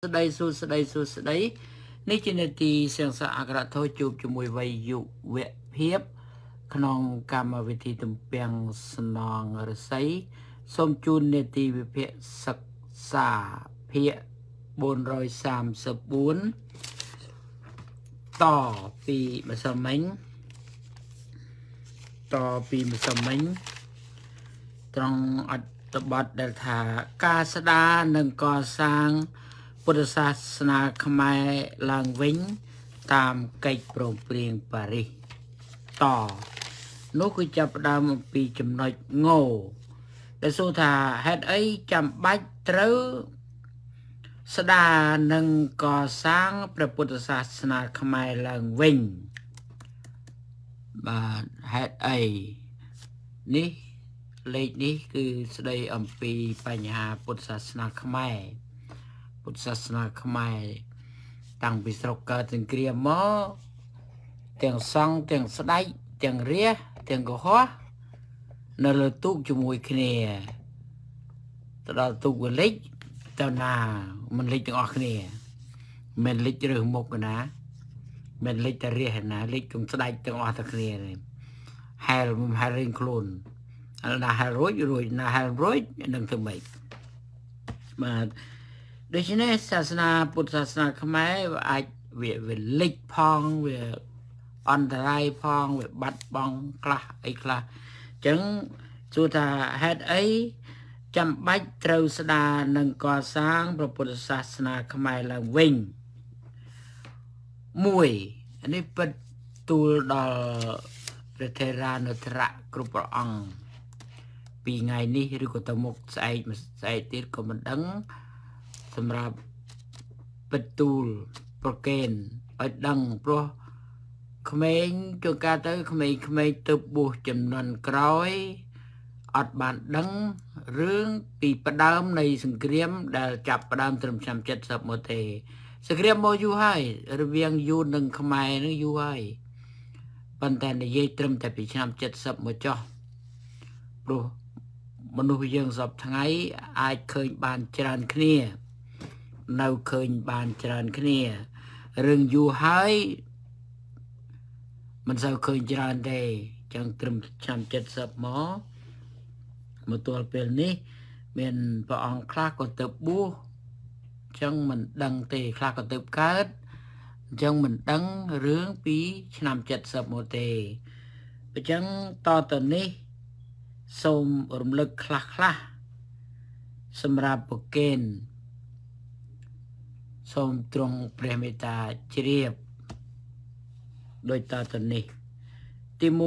ស្ដីសួស្ដីសួស្ដីនេះជានាទីសៀងសាអក្សរធោជួបជាមួយវ័យយុវភាពក្នុងកម្មវិធីទំពាំងស្នងរស័យសូមជូននាទីវិភាគសិក្សាភាគ434តពីម្សិលមិញតពីម្សិលមិញត្រង់អត្តបទដែលថាការស្ដារនិងកសាងពុទ្ធសាសនាខ្មែរឡើងវិញ តាមកិច្ចព្រមព្រៀងប៉ារីសតនោះគឺចាប់ផ្ដើមអំពីចំណុចងោដែលសួរថាហេតុអីចាំបាច់ត្រូវ ស្ដារនិងកសាងព្រះពុទ្ធសាសនាខ្មែរឡើងវិញបាទហេតុអីនេះលេខនេះគឺស្ដីអំពីបញ្ហាពុទ្ធសាសនាខ្មែរពុទ្ធសាសនាខ្មែរតាំងពីស្រុកកើតសង្គ្រាមមកទាំងសង់ទាំងស្ដេចទាំងរាជទាំងកុហកនៅលើទូកជាមួយគ្នាទៅដល់ទូកវលិចទៅណាមិនលិចទាំងអស់គ្នាមិនលិចរើសមុខណាមិនលិចតែរាជណាលិចគុំស្ដេចទាំងអស់តែគ្នាហែលមិនហែលរៀងខ្លួនអលណាហែលរួចរួចណាហែលរួចនឹងធ្វើម៉េចបាទដូច្នេះសាសនាពុទ្ធសាសនាខ្មែរវាអាចវាវាលិចផងវាអន្តរាយផងវាបាត់បង់ខ្លះអីខ្លះអញ្ចឹងសួរថាហេតុអីចាំបាច់ត្រូវស្ដារនិងកសាងព្រះពុទ្ធសាសនាខ្មែរឡើងវិញ1នេះពិតទូលដល់ព្រះថេរានុត្រៈគ្រប់ព្រះអង្គពីថ្ងៃនេះឬក៏ទៅមុខស្អែកស្អែកទៀតក៏មិនដឹងសម្រាប់បទូលប្រកេនឲ្យដឹងព្រោះក្មេងជួនកាលទៅក្មេងក្មេងទៅបួសចំនួនក្រោយ អត់បានដឹងរឿងពីផ្ដើមនៃសង្គ្រាមដែលចាប់ផ្ដើមត្រឹមឆ្នាំ70មកទេសង្គ្រាមមកយូរហើយរវាងយូននិងខ្មែរនឹងយូរហើយប៉ុន្តែនិយាយត្រឹមតែពីឆ្នាំ70មកចុះព្រោះមនុស្សយើងសពថ្ងៃ អាចឃើញបានច្រើនគ្នានៅឃើញបានច្រើនគ្នារឿងយូរហើយមិនសូវឃើញច្រើនទេចឹងត្រឹមឆ្នាំ70មកមកទល់ពេលនេះ មានព្រះអង្គខ្លះក៏ទៅបួសចឹងមិនដឹងទេខ្លះក៏ទៅកើតចឹងមិនដឹងរឿងពីឆ្នាំ70មកទេអញ្ចឹងតទៅនេះ សូមរំលឹកខ្លះខ្លះសម្រាប់ប្រកេនសូមទ្រង់ព្រះមេត្តាជ្រាបដោយតទៅនេះទី1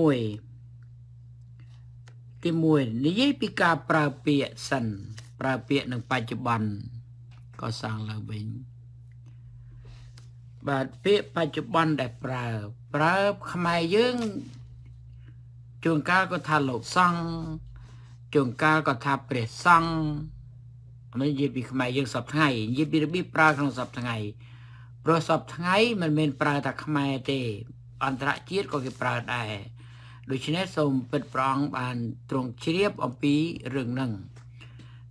ទី1និយាយពីការប្រើពាក្យសិនប្រើពាក្យនឹងបច្ចុប្បន្នកសាងឡើងវិញ បាទពាក្យបច្ចុប្បន្នដែលប្រើប្រើខ្មែរយើងជួនកាលក៏ថាលោកសង្ឃជួនកាលក៏ថាព្រះសង្ឃអានេះនិយាយពីខ្មែរយើងសពថ្ងៃនិយាយពីរបៀបប្រើក្នុងសពថ្ងៃព្រោះសពថ្ងៃមិនមែនប្រើតែខ្មែរទេ អន្តរជាតិក៏គេប្រើដែរដូច្នេះសូមពិតប្រងបានទ្រង់ជ្រាបអំពីរឿងហ្នឹង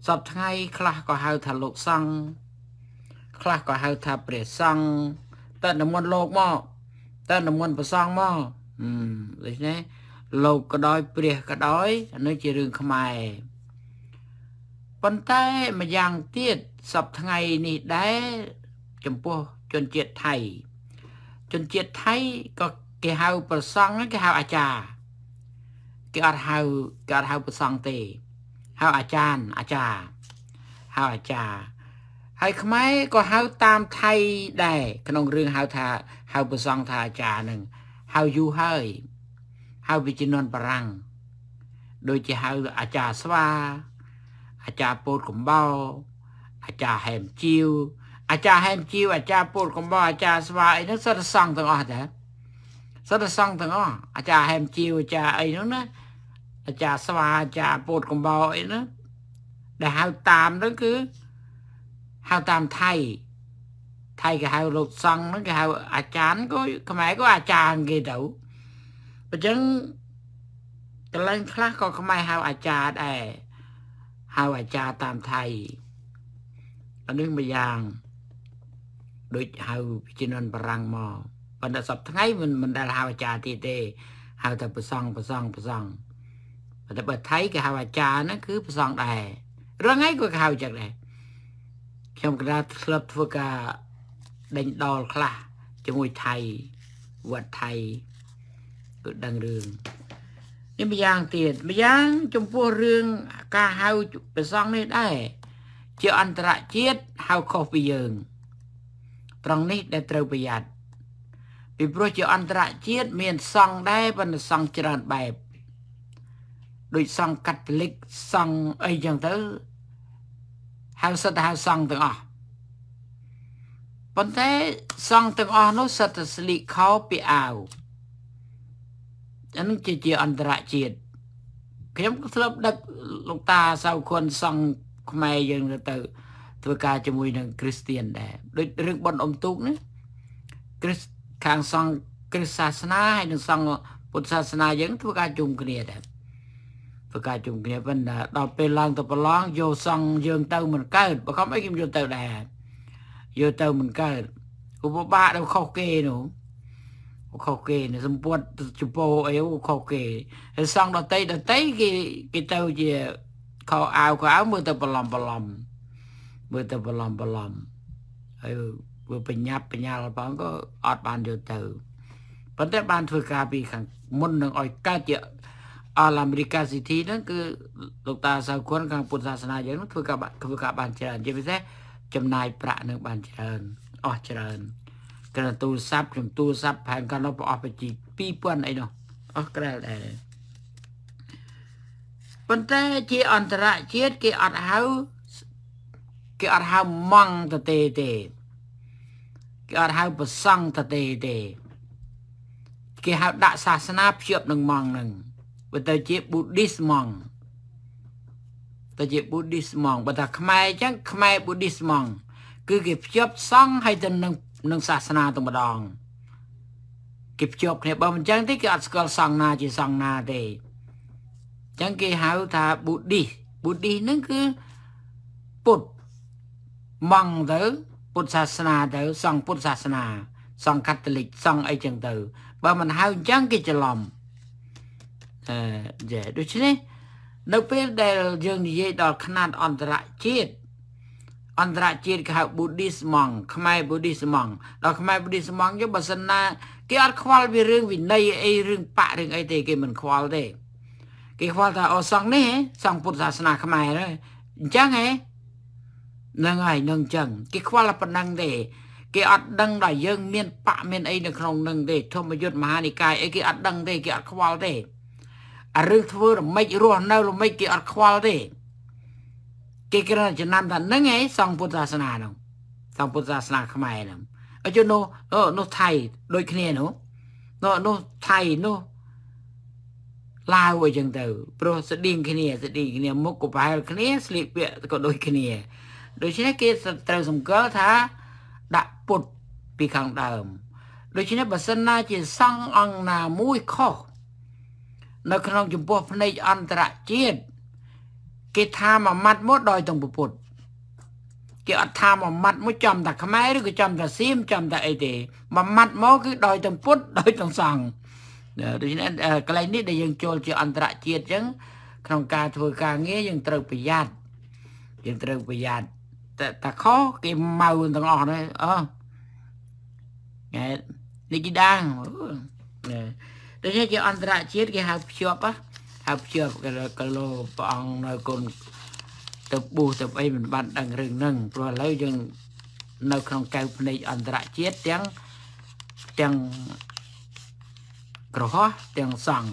សពថ្ងៃខ្លះក៏ហៅថាលោកសង្ឃខ្លះក៏ហៅថាព្រះសង្ឃតើនិមន្តលោកមកតើនិមន្តព្រះសង្ឃមកដូច្នេះលោកក៏ដោយ ព្រះក៏ដោយអានេះជារឿងខ្មែរប៉ុន្តែម្យ៉ាងទៀតសប្ថ្ងៃនេះដែរចំពោះជនជាតិថៃជនជាតិថៃក៏គេហៅប្រសង់គេហៅអាចារ្យគេអត់ហៅគេអត់ហៅប្រសង់ទេហៅអាចារ្យអាចារ្យហៅអាចារ្យហើយខ្មែរក៏ហៅតាមថៃដែរក្នុងរឿងហៅថាហៅប្រសង់ថាអាចារ្យនឹងហៅយូរហើយហៅវិជំនន់បារាំងដូចជាហៅអាចារ្យស្វាអាចារ្យពោតកំបោរអាចារ្យហែមជីវអាចារ្យហែមជីវអាចារ្យពោតកំបោរអាចារ្យស្វាអីហ្នឹងសិតសង់ទាំងអស់ដែរសិតសង់ទាំងអស់អាចារ្យហែមជីវអាចារ្យអីហ្នឹងណាអាចារ្យស្វាអាចារ្យពោតកំបោរអីហ្នឹងដែលហៅតាមហ្នឹងគឺហៅតាមថៃថៃគេហៅលោកសង្ឃហ្នឹងគេហៅអាចារ្យក៏ខ្មែរក៏អាចារ្យគេទៅអញ្ចឹងកន្លែងខ្លះក៏ខ្មែរហៅអាចារ្យដែរហៅអាចារ្យតាមថៃអានេះម្យ៉ាងដូចហៅជំនាន់បារាំងមកប៉ុន្តែសប្តាហ៍មិនមិនដែលហៅអាចារ្យទៀតទេ ហៅតែប្រសងប្រសងប្រសងប៉ុន្តែបើថៃគេហៅអាចារ្យហ្នឹងគឺប្រសងដែររងឯងក៏ហៅចឹងដែរខ្ញុំកណ្ដាលធ្លាប់ធ្វើការដេញដោលខ្លះជាមួយថៃវត្តថៃគឺដឹងរឿងនេះម្យ៉ាងទៀតម្យ៉ាងចំពោះរឿងការហៅប្រសងនេះដែរជាអន្តរជាតិហៅខុសពីយើងត្រង់នេះដែលត្រូវប្រយ័ត្នពីព្រោះជាអន្តរជាតិមាន សង់ដែរប៉ុន្តែសង់ច្រើនបែបដូចសង់កាតូលិកសង់អីចឹងទៅ ហៅសិតហៅសង់ទាំងអស់ប៉ុន្តែសង់ទាំងអស់នោះសិតតែស្លីកខោពីអាវអានឹងជាជាអន្តរជាតិខ្ញុំធ្លាប់ដឹកលោកតាសៅខុនសង្ឃខ្មែរយើងទៅ ធ្វើការជាមួយនឹងគ្រីស្ទៀនដែរដូចរឿងបនអំទូកនេះគ្រីស្ខាងសង្ឃគ្រីស្សាសនាហើយនឹងសង្ឃពុទ្ធសាសនាយើង ធ្វើការជុំគ្នាដែរធ្វើការជុំគ្នាប៉ុន្តែដល់ពេលឡើងទៅប្រឡងយកសង្ឃយើងទៅមិនកើតបើខំអីខ្ញុំយកទៅដែរយកទៅមិនកើតគូពិបាកដល់ខុសគេនោះខុសគេសម្ពុតចំពោះអីខុសគេហើយសង់ដតីដតីគេគេទៅជាខោអាវខោអាវមើលទៅបឡំបឡំមើលទៅបឡំបឡំហើយវាបញ្ញាប់បញ្ញាល់ផងក៏អត់បានយកទៅប៉ុន្តែបានធ្វើការពីខាងមុននឹងឲ្យកើតជាអាឡអាមេរិកាស៊ីធីហ្នឹងគឺលោកតាសៅគុនខាងពុទ្ធសាសនាយើងធ្វើការធ្វើការបានច្រើនជាពិសេសចំណាយប្រាក់នឹងបានច្រើនអស់ច្រើនក្រៅទូរស័ព្ទខ្ញុំទូរស័ព្ទផែនកាលនោះប្រអស់បញ្ជី2000អីនោះអស់ក្រែលដែរប៉ុន្តែជាអន្តរជាតិគេអត់ហៅគេអត់ហៅម៉ង់តទេទេគេអត់ហៅប្រសង់តទេទេគេហៅដាក់សាសនាភ្ជាប់នឹងម៉ង់ហ្នឹងបើទៅជា Buddhist ម៉ង់ទៅជា Buddhist ម៉ង់បើថាខ្មែរអញ្ចឹងខ្មែរ Buddhist ម៉ង់គឺគេភ្ជាប់សង់ហើយទៅនឹងនិងសាសនាតែម្ដងគេភ្ជាប់គ្នាបើមិនចឹងទេគេអត់ស្គាល់សង្ឃណាជាសង្ឃណាទេចឹងគេហៅថាប៊ូឌីសប៊ូឌីសហ្នឹងគឺពុទ្ធម៉ង់ទៅ ពុទ្ធសាសនាទៅសង្ឃពុទ្ធសាសនាសង្ឃកាតូលិក សង្ឃអីចឹងទៅ បើមិនហៅអញ្ចឹងគេច្រឡំអឺយ៉ាដូច្នេះ នៅពេលដែលយើងនិយាយដល់ຂະຫນາດអន្តរជាតិអន្តរជាតិគេហៅ Buddhist monk ខ្មែរ Buddhist monk ដល់ខ្មែរ Buddhist monk យើងបើសិនណាគេអត់ខ្វល់ពីរឿងវិន័យអីរឿងបករឿងអីទេគេមិនខ្វល់ទេគេខ្វល់ថាអូសង្ឃនេះសង្ឃពុទ្ធសាសនាខ្មែរហើយអញ្ចឹងហ៎នឹងហើយនឹងអញ្ចឹងគេខ្វល់តែប៉ុណ្្នឹង ទេគេអត់ដឹងថាយើងមានបកមានអីនៅក្នុងនឹងទេធម្មយុទ្ធមហានិកាយអីគេអត់ដឹងទេគេអត់ខ្វល់ទេអារឿងធ្វើរំមេចរស់នៅរំមេចគេអត់ខ្វល់ទេគេគ្រាន់តែចំណាំថាហ្នឹងឯងសង់ពុទ្ធសាសនាហ្នឹងសង់ពុទ្ធសាសនាខ្មែរហ្នឹងអញ្ចឹងនោះនោះថៃដូចគ្នានោះនោះនោះថៃនោះឡាវអញ្ចឹងទៅព្រោះស្តៀងគ្នា ស្តៀងគ្នាមុខក៏ប្រហែលគ្នាស្លៀកពាក់ក៏ដូចគ្នា ដូច្នេះគេត្រូវសង្កល់ថា ដាក់ពុតពីខាងដើមដូច្នេះបើសិនណា ជា សង្ឃអង្គណាមួយខុសនៅក្នុង ចំពោះភ្នែកអន្តរជាតិគេថាមួយម៉ាត់មកដោយទាំងពុទ្ធគេអត់ថាមួយម៉ាត់មកចំតែខ្មែរឬក៏ចំតែសៀមចំតែអីទេមួយម៉ាត់មកគឺដោយទាំងពុទ្ធដោយទាំងសង្ឃដូច្នេះកន្លែងនេះដែលយើងចូលជា អន្តរជាតិអញ្ចឹងក្នុងការ ធ្វើការងារយើងត្រូវប្រយ័ត្នយើងត្រូវប្រយ័ត្នតែតាខុសគេម៉ៅទាំងអស់ហ្នឹងអឺណែនេះគេដាងដូច្នេះជាអន្តរជាតិគេហៅភ្ជាប់ហ៎អព្យាបកលោព្រះអង្គនៅគុណទៅបុះទៅអីមិនបានដឹងរឿងហ្នឹងព្រោះឥឡូវយើងនៅក្នុងកៅភ្នែកអន្តរជាតិទាំងទាំងក្រហោះទាំងសង់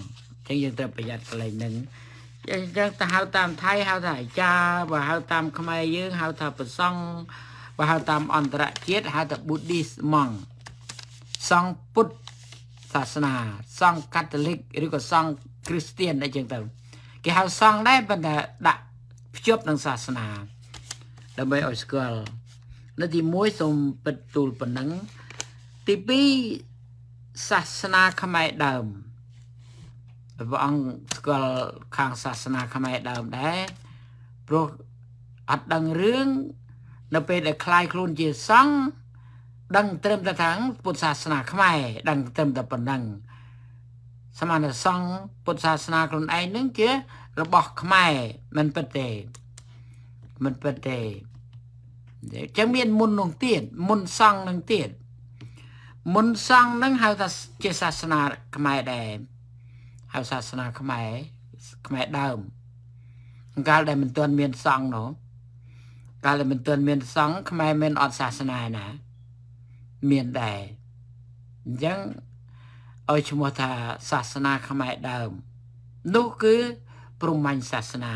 អញ្ចឹងយើងត្រូវប្រយ័ត្នកន្លែងហ្នឹងអញ្ចឹងទៅហៅតាមថៃហៅថាអាចារ្យបើហៅតាមខ្មែរយើងហៅថាប្រសង់បើហៅតាមអន្តរជាតិហៅថា Buddhist monk សង្ឃពុទ្ធសាសនា សង្ឃកាតូលិកឬក៏សង្ឃគ្រីស្ទៀនអីចឹងទៅគេហៅសង្ឃដែរប៉ុន្តែដាក់ភ្ជាប់នឹងសាសនា ដើម្បីឲ្យស្គាល់នៅទី1សូមពិតទូលប៉ុណ្ណឹង ទី2សាសនាខ្មែរដើមព្រះអង្គស្គាល់ខាងសាសនាខ្មែរដើមដែរព្រោះអត់ដឹងរឿងនៅពេលដែលคลายខ្លួនជាសង្ឃដឹងត្រឹមតែខាងពុទ្ធសាសនាខ្មែរដឹងត្រឹមតែប៉ុណ្ណឹងសមានសង្ឃពុទ្ធសាសនាខ្លួនឯងនឹងជារបស់ខ្មែរមិនពិតទេមិនពិតទេចឹងមានមុននោះទៀតមុនសង្ឃនឹងទៀតមុនសង្ឃនឹងហៅថាជាសាសនាខ្មែរដែរហៅសាសនាខ្មែរខ្មែរដើមកាលដែលមិនទាន់មានសង្ឃនោះកាលដែលមិនទាន់មាន សង្ឃខ្មែរមានអត់សាសនាណាមានដែរអញ្ចឹងឲ្យឈ្មោះថាសាសនាខ្មែរដើម នោះគឺព្រហ្មញ្ញសាសនា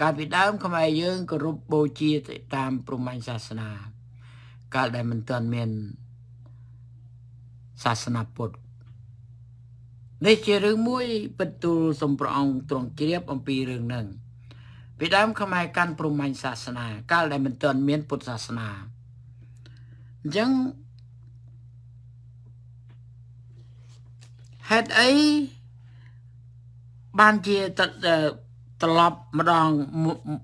កាលពីដើមខ្មែរយើងគោរពបូជាទៅតាមព្រហ្មញ្ញសាសនាកាលដែលមិនទាន់មានសាសនាពុទ្ធនេះជារឿងមួយពិតទូលសំប្រអងទ្រង់ជ្រាបអំពីរឿងហ្នឹងពីដើមខ្មែរកាន់ព្រហ្មញ្ញសាសនាកាលដែលមិនទាន់មានពុទ្ធសាសនាអញ្ចឹងហេតុអីបានជាត្រឡប់ម្ដង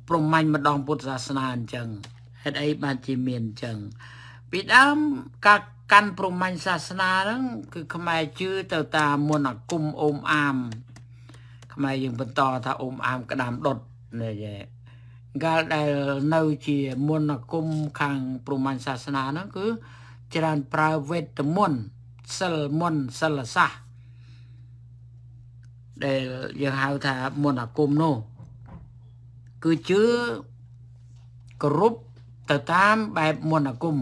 ប្រមាញ់ម្ដងពុទ្ធសាសនាអញ្ចឹងហេតុអីបានជាមានអញ្ចឹងពីដើមការកាន់ប្រមាញ់សាសនាហ្នឹង គឺខ្មែរជឿទៅតាមមន្តអាគមអូមអាមខ្មែរយើងបន្តថាអូមអាម ក្តាមដុតនេះយេកាលដែលនៅជាមន្តអាគមខាងប្រមាញ់សាសនាហ្នឹងគឺច្រើនប្រើវេទមន្តសិលមន្តសិលសាស្ត្រដែលយើងហៅថាមន្តអាគមនោះគឺជឿគ្រប់ទៅតាមបែបមន្តអាគម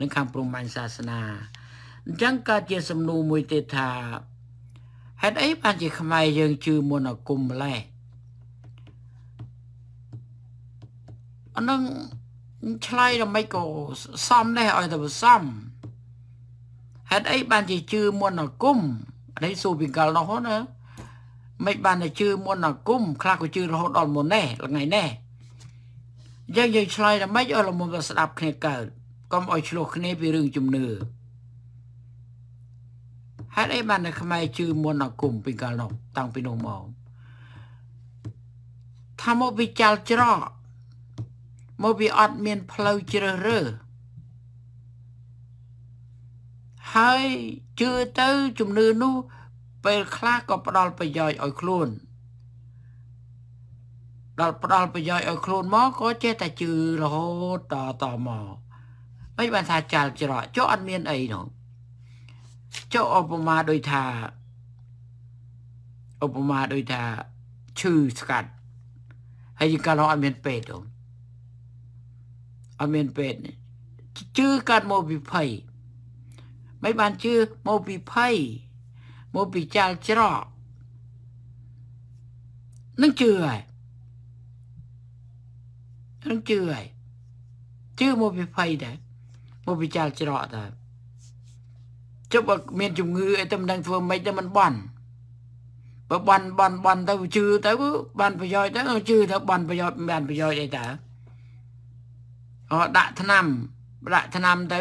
នឹងខាងព្រំបាញ់សាសនាអញ្ចឹងកើតជា សំណួរមួយទៀតថាហេតុអីបានជាខ្មែរយើងជឿមន្តអាគមម្ល៉េះអនឹងឆ្លើយដល់មិនក៏សំដែរឲ្យតែសំហេតុអីបានជាជឿមន្តអាគមនេះសួរពីកាលនោះណាមិនបានតែជឿមុនអាគមខ្លះក៏ជឿរហូតដល់មុននេះថ្ងៃនេះយើងយើងឆ្លើយតែម៉េចឲ្យលមុំទៅស្ដាប់គ្នាកើតកុំឲ្យឆ្លោះគ្នាពីរឿងជំនឿហេតុអីបាននៅខ្មែរជឿមុនអាគមពីកាលនោះតាំងពីនោះមកថាមកវាចាល់ច្រកមកវាអត់មានផ្លូវជ្រើសរើសហើយជឿទៅជំនឿនោះពេលខ្លះក៏ផ្ដល់ប្រយោជន៍ឲ្យខ្លួនដល់ផ្ដល់ប្រយោជន៍ឲ្យខ្លួនមកក៏ចេះតែជឿរហូតតតមកមិនបានថាចាល់ច្រកចុះអត់មានអីនោះចុះឧបមាដូចថាឧបមាដូចថាឈឺស្កាត់ហើយយើងកាលនោះអត់មានពេទ្យអូនអត់មានពេទ្យជឿកាត់មកពីភ័យមិនបានជឿមកពីភ័យមកពីចាល់ច្រកនឹងជឿហើយនឹងជឿហើយជឿមកពីភ័យដែរមកពីចាល់ច្រកដែរជប់មាន ជំងឺអីទៅមិនដឹងធ្វើម៉េចទៅមិនបន់បើបន់បន់បន់ទៅជឿទៅបានប្រយោជន៍ទៅជឿទៅបន់ប្រយោជន៍បានប្រយោជន៍អីតើអដាក់ឆ្នាំដាក់ឆ្នាំទៅ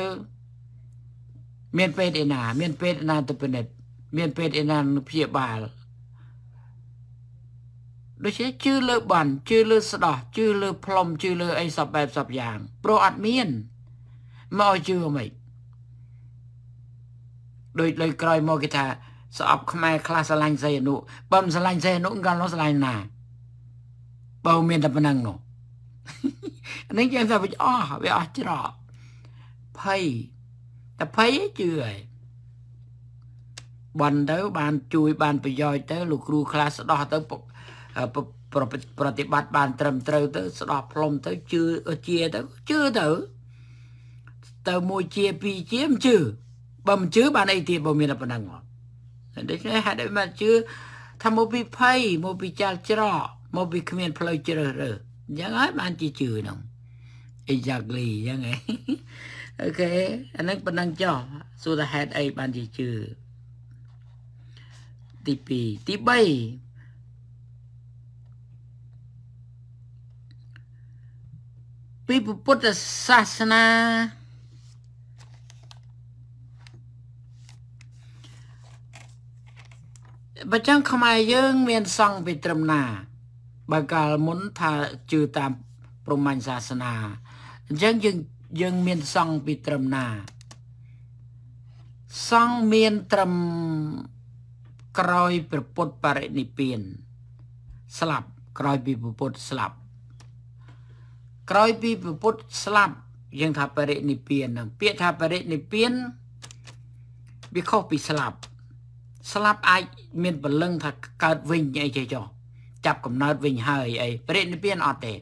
មានពេទ្យឯណា មាន ពេទ្យឯណាទៅពិនិត្យមានពេទ្យឯណាព្យាបាលដូច្នេះជឿលើបន់ជឿលើស្ដោះជឿលើ ផ្លុំជឿលើអីសពបែបសពយ៉ាងព្រោះអត់មានមកជឿមិនដូចលើក្រោយមកគេថាស្អប់ខ្មែរខ្លះស្រឡាញ់សីអនុបើមិនស្រឡាញ់សីអនុកាលនោះស្រឡាញ់ណាបើមានតែប៉ុណ្ណឹងនោះនេះគេថាវាអស់វាអស់ច្រកភ័យតែភ័យជឿឯងបន់ទៅបានជួយ បានប្រយោជន៍ទៅ លោកគ្រូខ្លះស្ដោះទៅប្រតិបត្តិបាន ត្រឹមត្រូវទៅស្ដោះផ្លុំទៅជឿជាទៅជឿទៅទៅមួយជាពីរជាមិនជឿបើមិនជឿបានអីទៀតបើមានតែប៉ុណ្ណឹងមកដូច្នេះហេតុអីមិនជឿថាមកពីភ័យមកពីចាល់ច្រកមកពីគ្មាន ផ្លូវជ្រើសរើសអញ្ចឹងហើយបានជាជឿហ្នឹង exactly អញ្ចឹងហ៎អូខេអានឹងប៉ុណ្ណឹងចុះសួរថាហេតុអីបានជាជឿទី2ទី3ពីពុទ្ធសាសនាបើចឹងខ្មែរយើង មានសង្ឃពីត្រឹមណា បើកាលមុនថាជឿតាមព្រហ្មញ្ញសាសនាអញ្ចឹងយើងយើងមានសង្ឃពីត្រឹមណាសង្ឃមានត្រឹមក្រោយព្រះពុទ្ធបរិនិព្វាន ស្លាប់ក្រោយពីព្រះពុទ្ធស្លាប់ក្រោយពីព្រះពុទ្ធស្លាប់យើងថាបរិនិព្វាននឹងពាក្យថាបរិនិព្វានវាខុសពីស្លាប់ស្លាប់អាចមានពលឹងថាកើតវិញអីចេះចុះចាប់កំណើតវិញហើយអីបរិនិព្វានអត់ទេ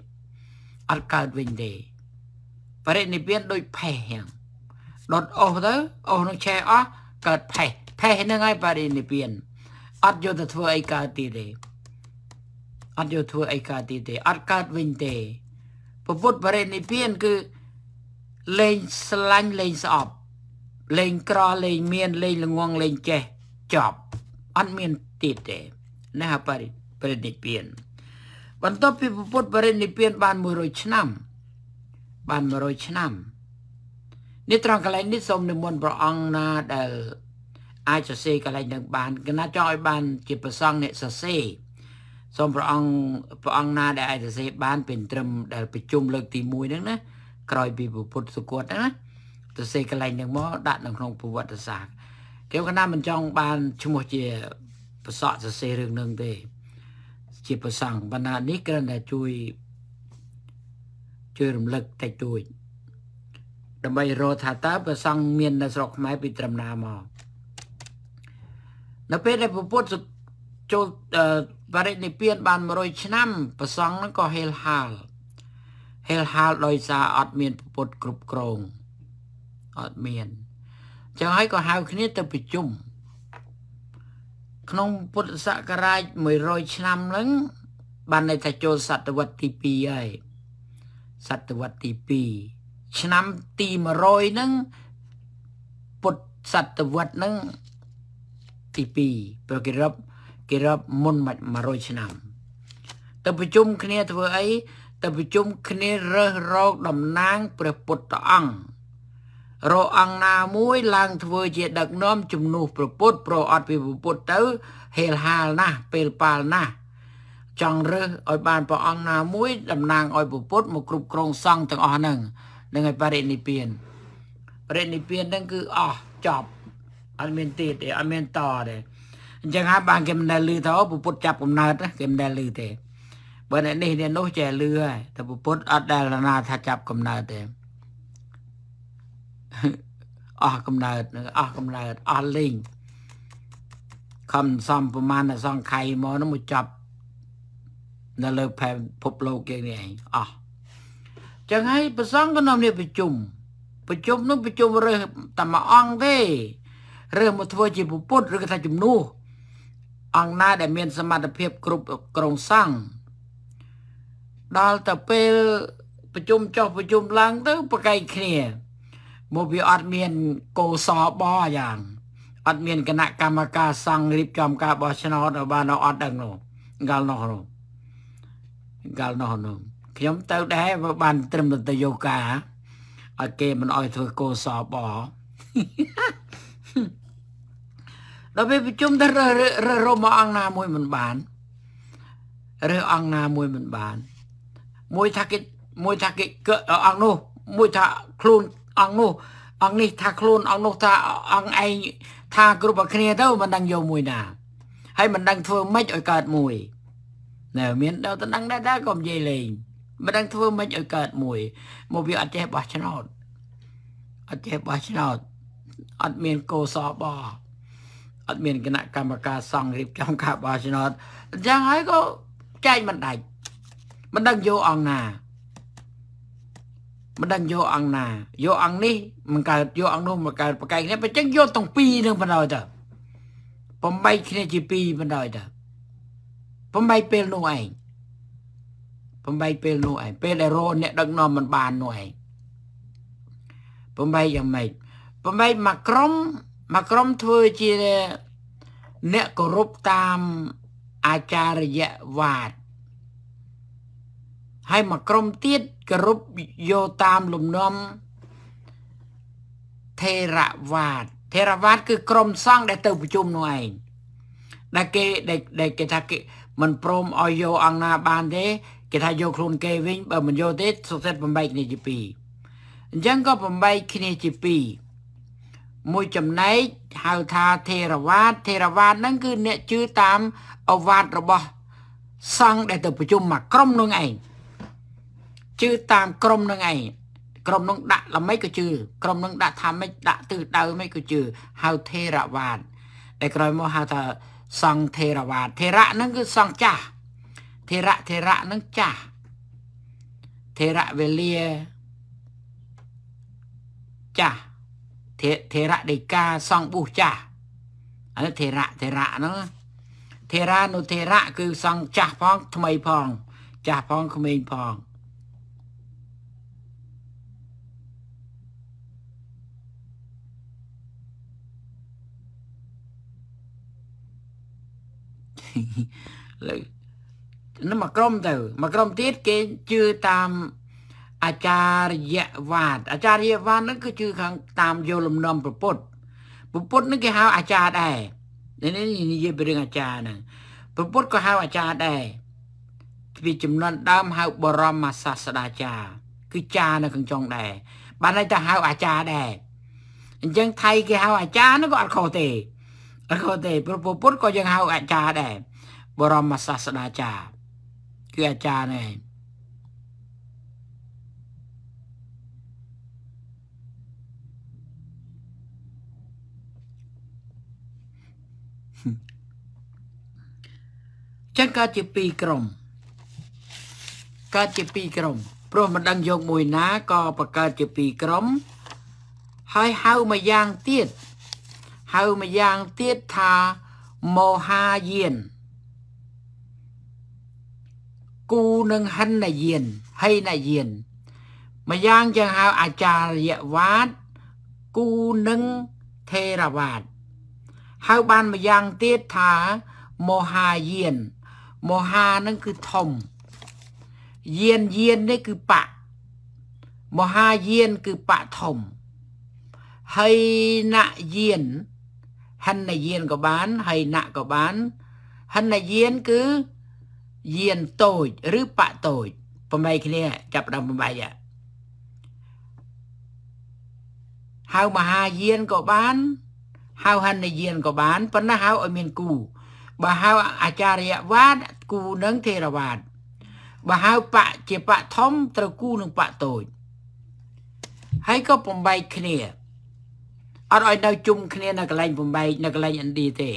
អត់កើតវិញទេបរិនិព្វានដូចផេះហ្នឹងដុតអស់ទៅអស់នឹងឆេះអស់កើតផេះផេះហ្នឹងហើយបរិនិព្វានអត់យកទៅធ្វើអីកើតទៀតទេអត់យកធ្វើអីកើតទៀតទេអត់កើតវិញទេពពុទ្ធបរិនិព្វានគឺលេងស្លាញ់លេងស្អប់លេងក្រលេងមានលេងល្ងងលេងចេះចប់អត់មានទៀតទេណាបរិបរិនិព្វាន បន្ទាប់ពីពពុទ្ធបរិនិព្វានបាន100ឆ្នាំ បាន100ឆ្នាំនេះត្រង់កន្លែងនេះសូមនិមន្តព្រះអង្គណាដែលអាចសរសេរកន្លែងនឹងបានគណៈចង់ឲ្យបានជាប្រសងអ្នកសរសេរសូមព្រះអង្គព្រះអង្គណាដែលអាចសរសេរបានពេលត្រឹមដែលប្រជុំលើកទី1ហ្នឹងណាក្រោយពីពុទ្ធសុគតហ្នឹងណាសរសេរកន្លែងហ្នឹងមកដាក់នៅក្នុងប្រវត្តិសាស្ត្រគេគណៈមិនចង់បានឈ្មោះជាប្រសក់សរសេររឿងហ្នឹងទេ ជាប្រសងបណ្ណានេះគ្រាន់តែជួយជួយរំលឹកតិចតួចដើម្បីរកថាតើប្រសងមាននៅស្រុកខ្មែរពីត្រឹមណាមកនៅពេលដែលពពុទ្ធចូលបរិនិព្វានបាន100ឆ្នាំប្រសង់ហ្នឹងក៏ហេលហាលហេលហាលដោយសារអត់មានពពុទ្ធគ្រប់គ្រងអត់មានចឹងហើយក៏ហៅគ្នាទៅប្រជុំ ក្នុងពុទ្ធសករាជ100ឆ្នាំហ្នឹងបានន័យថាចូលសតវត្សទី2ហើយសតវត្សទី2ឆ្នាំទី100ហ្នឹងពុទ្ធសតវត្សហ្នឹងទី2ព្រោះគេរាប់គេរាប់មុន100ឆ្នាំ ទៅប្រជុំគ្នាធ្វើអីទៅប្រជុំគ្នារើសរកតំណាងព្រះពុទ្ធអង្គរកអង្គណាមួយឡើងធ្វើជាដឹកនាំ ជំនួសព្រះពុទ្ធប្រអត់ពីព្រះពុទ្ធទៅហេលហាលណាស់ពេលប៉ាលណាស់ចង់រើសឲ្យបានព្រះអង្គណាមួយតំណាងឲ្យព្រះពុទ្ធមកគ្រប់គ្រងសង្ឃទាំងអស់ហ្នឹងនឹងឲ្យបរិនិព្វានបរិនិព្វានហ្នឹងគឺអស់ចប់អត់មានទៀតទេអត់មានតទេអញ្ចឹងហើយបានគេមិនដែលឮថាអូពុទ្ធចាប់កំណើតគេមិនដែលឮទេ បើអ្នកនេះអ្នកនោះចេះលឺហើយតែពុទ្ធអត់ដែលណាថាចាប់កំណើតទេអស់កំណើតនឹងអស់កំណើតអស់លេងខំសំប្រមាណសង្ខៃមកនោះមកចាប់នៅលើផែនភពលោកគេនេះឯងអស់ចឹងហើយប្រសងក៏នាំនេះប្រជុំ ប្រជុំនោះប្រជុំរើសតែមួយអង្គទេឬមកធ្វើជាពពុតឬក៏ថាជំនួសអង្គណាដែលមាន សមត្ថភាពគ្រប់ក្រុងសង្ឃដល់ទៅពេលប្រជុំចុះប្រជុំឡើងទៅ ប្រកែកគ្នាមកវាអត់មានកោសបយ៉ាងអត់មានគណៈកម្មការសង្ឃរៀបចំការបោះឆ្នោតដល់បានអត់ដឹងនោះកាលនោះនោះកាលនោះនោះខ្ញុំទៅដែរបានត្រឹមតែយោកាឲ្យគេមិនអោយធ្វើកោសបដល់ពេលប្រជុំទៅរើសរើសរមអង្គណាមួយមិនបានរើសអង្គណាមួយមិនបាន មួយថាគេមួយថាគេកើអង្គនោះមួយថាខ្លួនអង្គនោះអង្គនេះថាខ្លួនអង្គនោះថាអង្គឯងថាគ្រប់គ្នាទៅមិនដឹងយកមួយណាហើយមិនដឹង ធ្វើម៉េចឲ្យកើតមួយណែមានដល់តណ្ដឹងដែរដែរក៏និយាយលេងមិនដឹងធ្វើម៉េចឲ្យកើតមួយមកវាអត់ចេះបោះឆ្នោតអត់ចេះបោះឆ្នោតអត់មានកោសបោអត់មានគណៈកម្មការសង្ឃរៀបចំការបោះឆ្នោតអញ្ចឹងហើយក៏ចែកមិនដាច់មិនដឹងយកអង្គណាមិនដឹងយកអង្គណាយកអង្គនេះមិនកើតយកអង្គនោះមិនកើតប្រកែកនេះបើចឹងយកទាំងពីរនឹងបណ្ដោយទៅ8គ្នាជា2បណ្ដោយទៅ8ពេលនោះឯង8ពេលនោះឯងពេលដែលរអ្នក ដឹកនាំមិនបាននោះឯង8យ៉ាងម៉េច8មកក្រុមមកក្រុមធ្វើជាអ្នកគោរពតាមអាចារ្យវាទហើយមកក្រុមទៀតគោរពយកតាមលំនាំថេរវាទថេរវាទគឺក្រុមសង្ឃដែលទៅប្រជុំនោះឯងដែលគេដែលគេថាគេមិនព្រមឲ្យយកអង្គណាបានទេគេថាយកខ្លួនគេវិញបើមិនយកទេសុខចិត្ត8គ្នាជា2អញ្ចឹងក៏8គ្នាជា2មួយចំណែកហៅថាថេរវាទថេរវាទហ្នឹងគឺអ្នកជឿតាមអវាទរបស់ សង្ឃដែលទៅប្រជុំមកក្រុមនឹងឯងជឿតាមក្រុមនឹងឯងក្រុមនឹងដាក់ល្មិចក៏ជឿក្រុមនឹងដាក់ថាម៉េចដាក់ទិសដៅម៉េចក៏ជឿហៅថេរវាទដែលក្រោយមកហៅថាសង្ឃថេរវាទថេរៈហ្នឹងគឺសង្ឃចាស់ថេរៈថេរៈហ្នឹងចាស់ថេរៈវេលាចាស់ធេរៈដីកាសង្ឃបុចាស់អានេះធេរៈធេរៈហ្នឹងធេរានុធេរៈគឺសង្ឃចាស់ផង ថ្មីផង ចាស់ផងក្មេងផងលើនឹងមួយក្រុមទៅមួយក្រុមទៀតគេជឿតាមអាចារ្យវាទអាចារ្យវាទហ្នឹងគឺជាខាងតាមយកលំនាំប្រពុតប្រពុតហ្នឹងគេហៅអាចារ្យដែរនេះនិយាយពីរឿងអាចារ្យហ្នឹងប្រពុតក៏ហៅអាចារ្យដែរវាចំនួនដើមហៅបរមសាស្តាចារ្យគឺចារ្យនៅខាងចុងដែរបានន័យថាហៅអាចារ្យដែរអញ្ចឹងថៃគេហៅអាចារ្យហ្នឹងក៏អត់ខុសទេអត់ខុសទេប្រពុតក៏យើងហៅអាចារ្យដែរបរមសាស្តាចារ្យគឺអាចារ្យហ្នឹងឯងចឹងកើតជា2ក្រុមកើតជា2ក្រុមព្រោះមិនដឹងយកមួយណាក៏បង្កើតជា2ក្រុមហើយហៅមួយយ៉ាងទៀតហៅមួយយ៉ាងទៀតថាមហាយាន គូនឹងហិនយានហិនយានម្យ៉ាងចឹងហៅអាចារ្យវាទគូនឹងថេរវាទហៅបានម្យ៉ាងទៀតថាមហាយានមហានឹងគឺធំយានយាននេះគឺបៈមហាយានគឺបៈធំហើយណយានហិនយានក៏បានហើយណក៏បានហិនយានគឺយានតូចឬបៈតូចបំបីគ្នាចាប់ដើមបំបីហៅមហាយានក៏បាន ហៅហិនយានក៏បានប៉ុន្តែហៅឲ្យមានគូបើហៅអាចារ្យវាទគូនឹងថេរវាទបើហៅបៈជាបៈធំត្រូវគូនឹងបៈតូចហើយក៏បំបែកគ្នាអត់ឲ្យនៅជុំគ្នានៅកន្លែងបំបែកនៅកន្លែងឥណ្ឌាទេ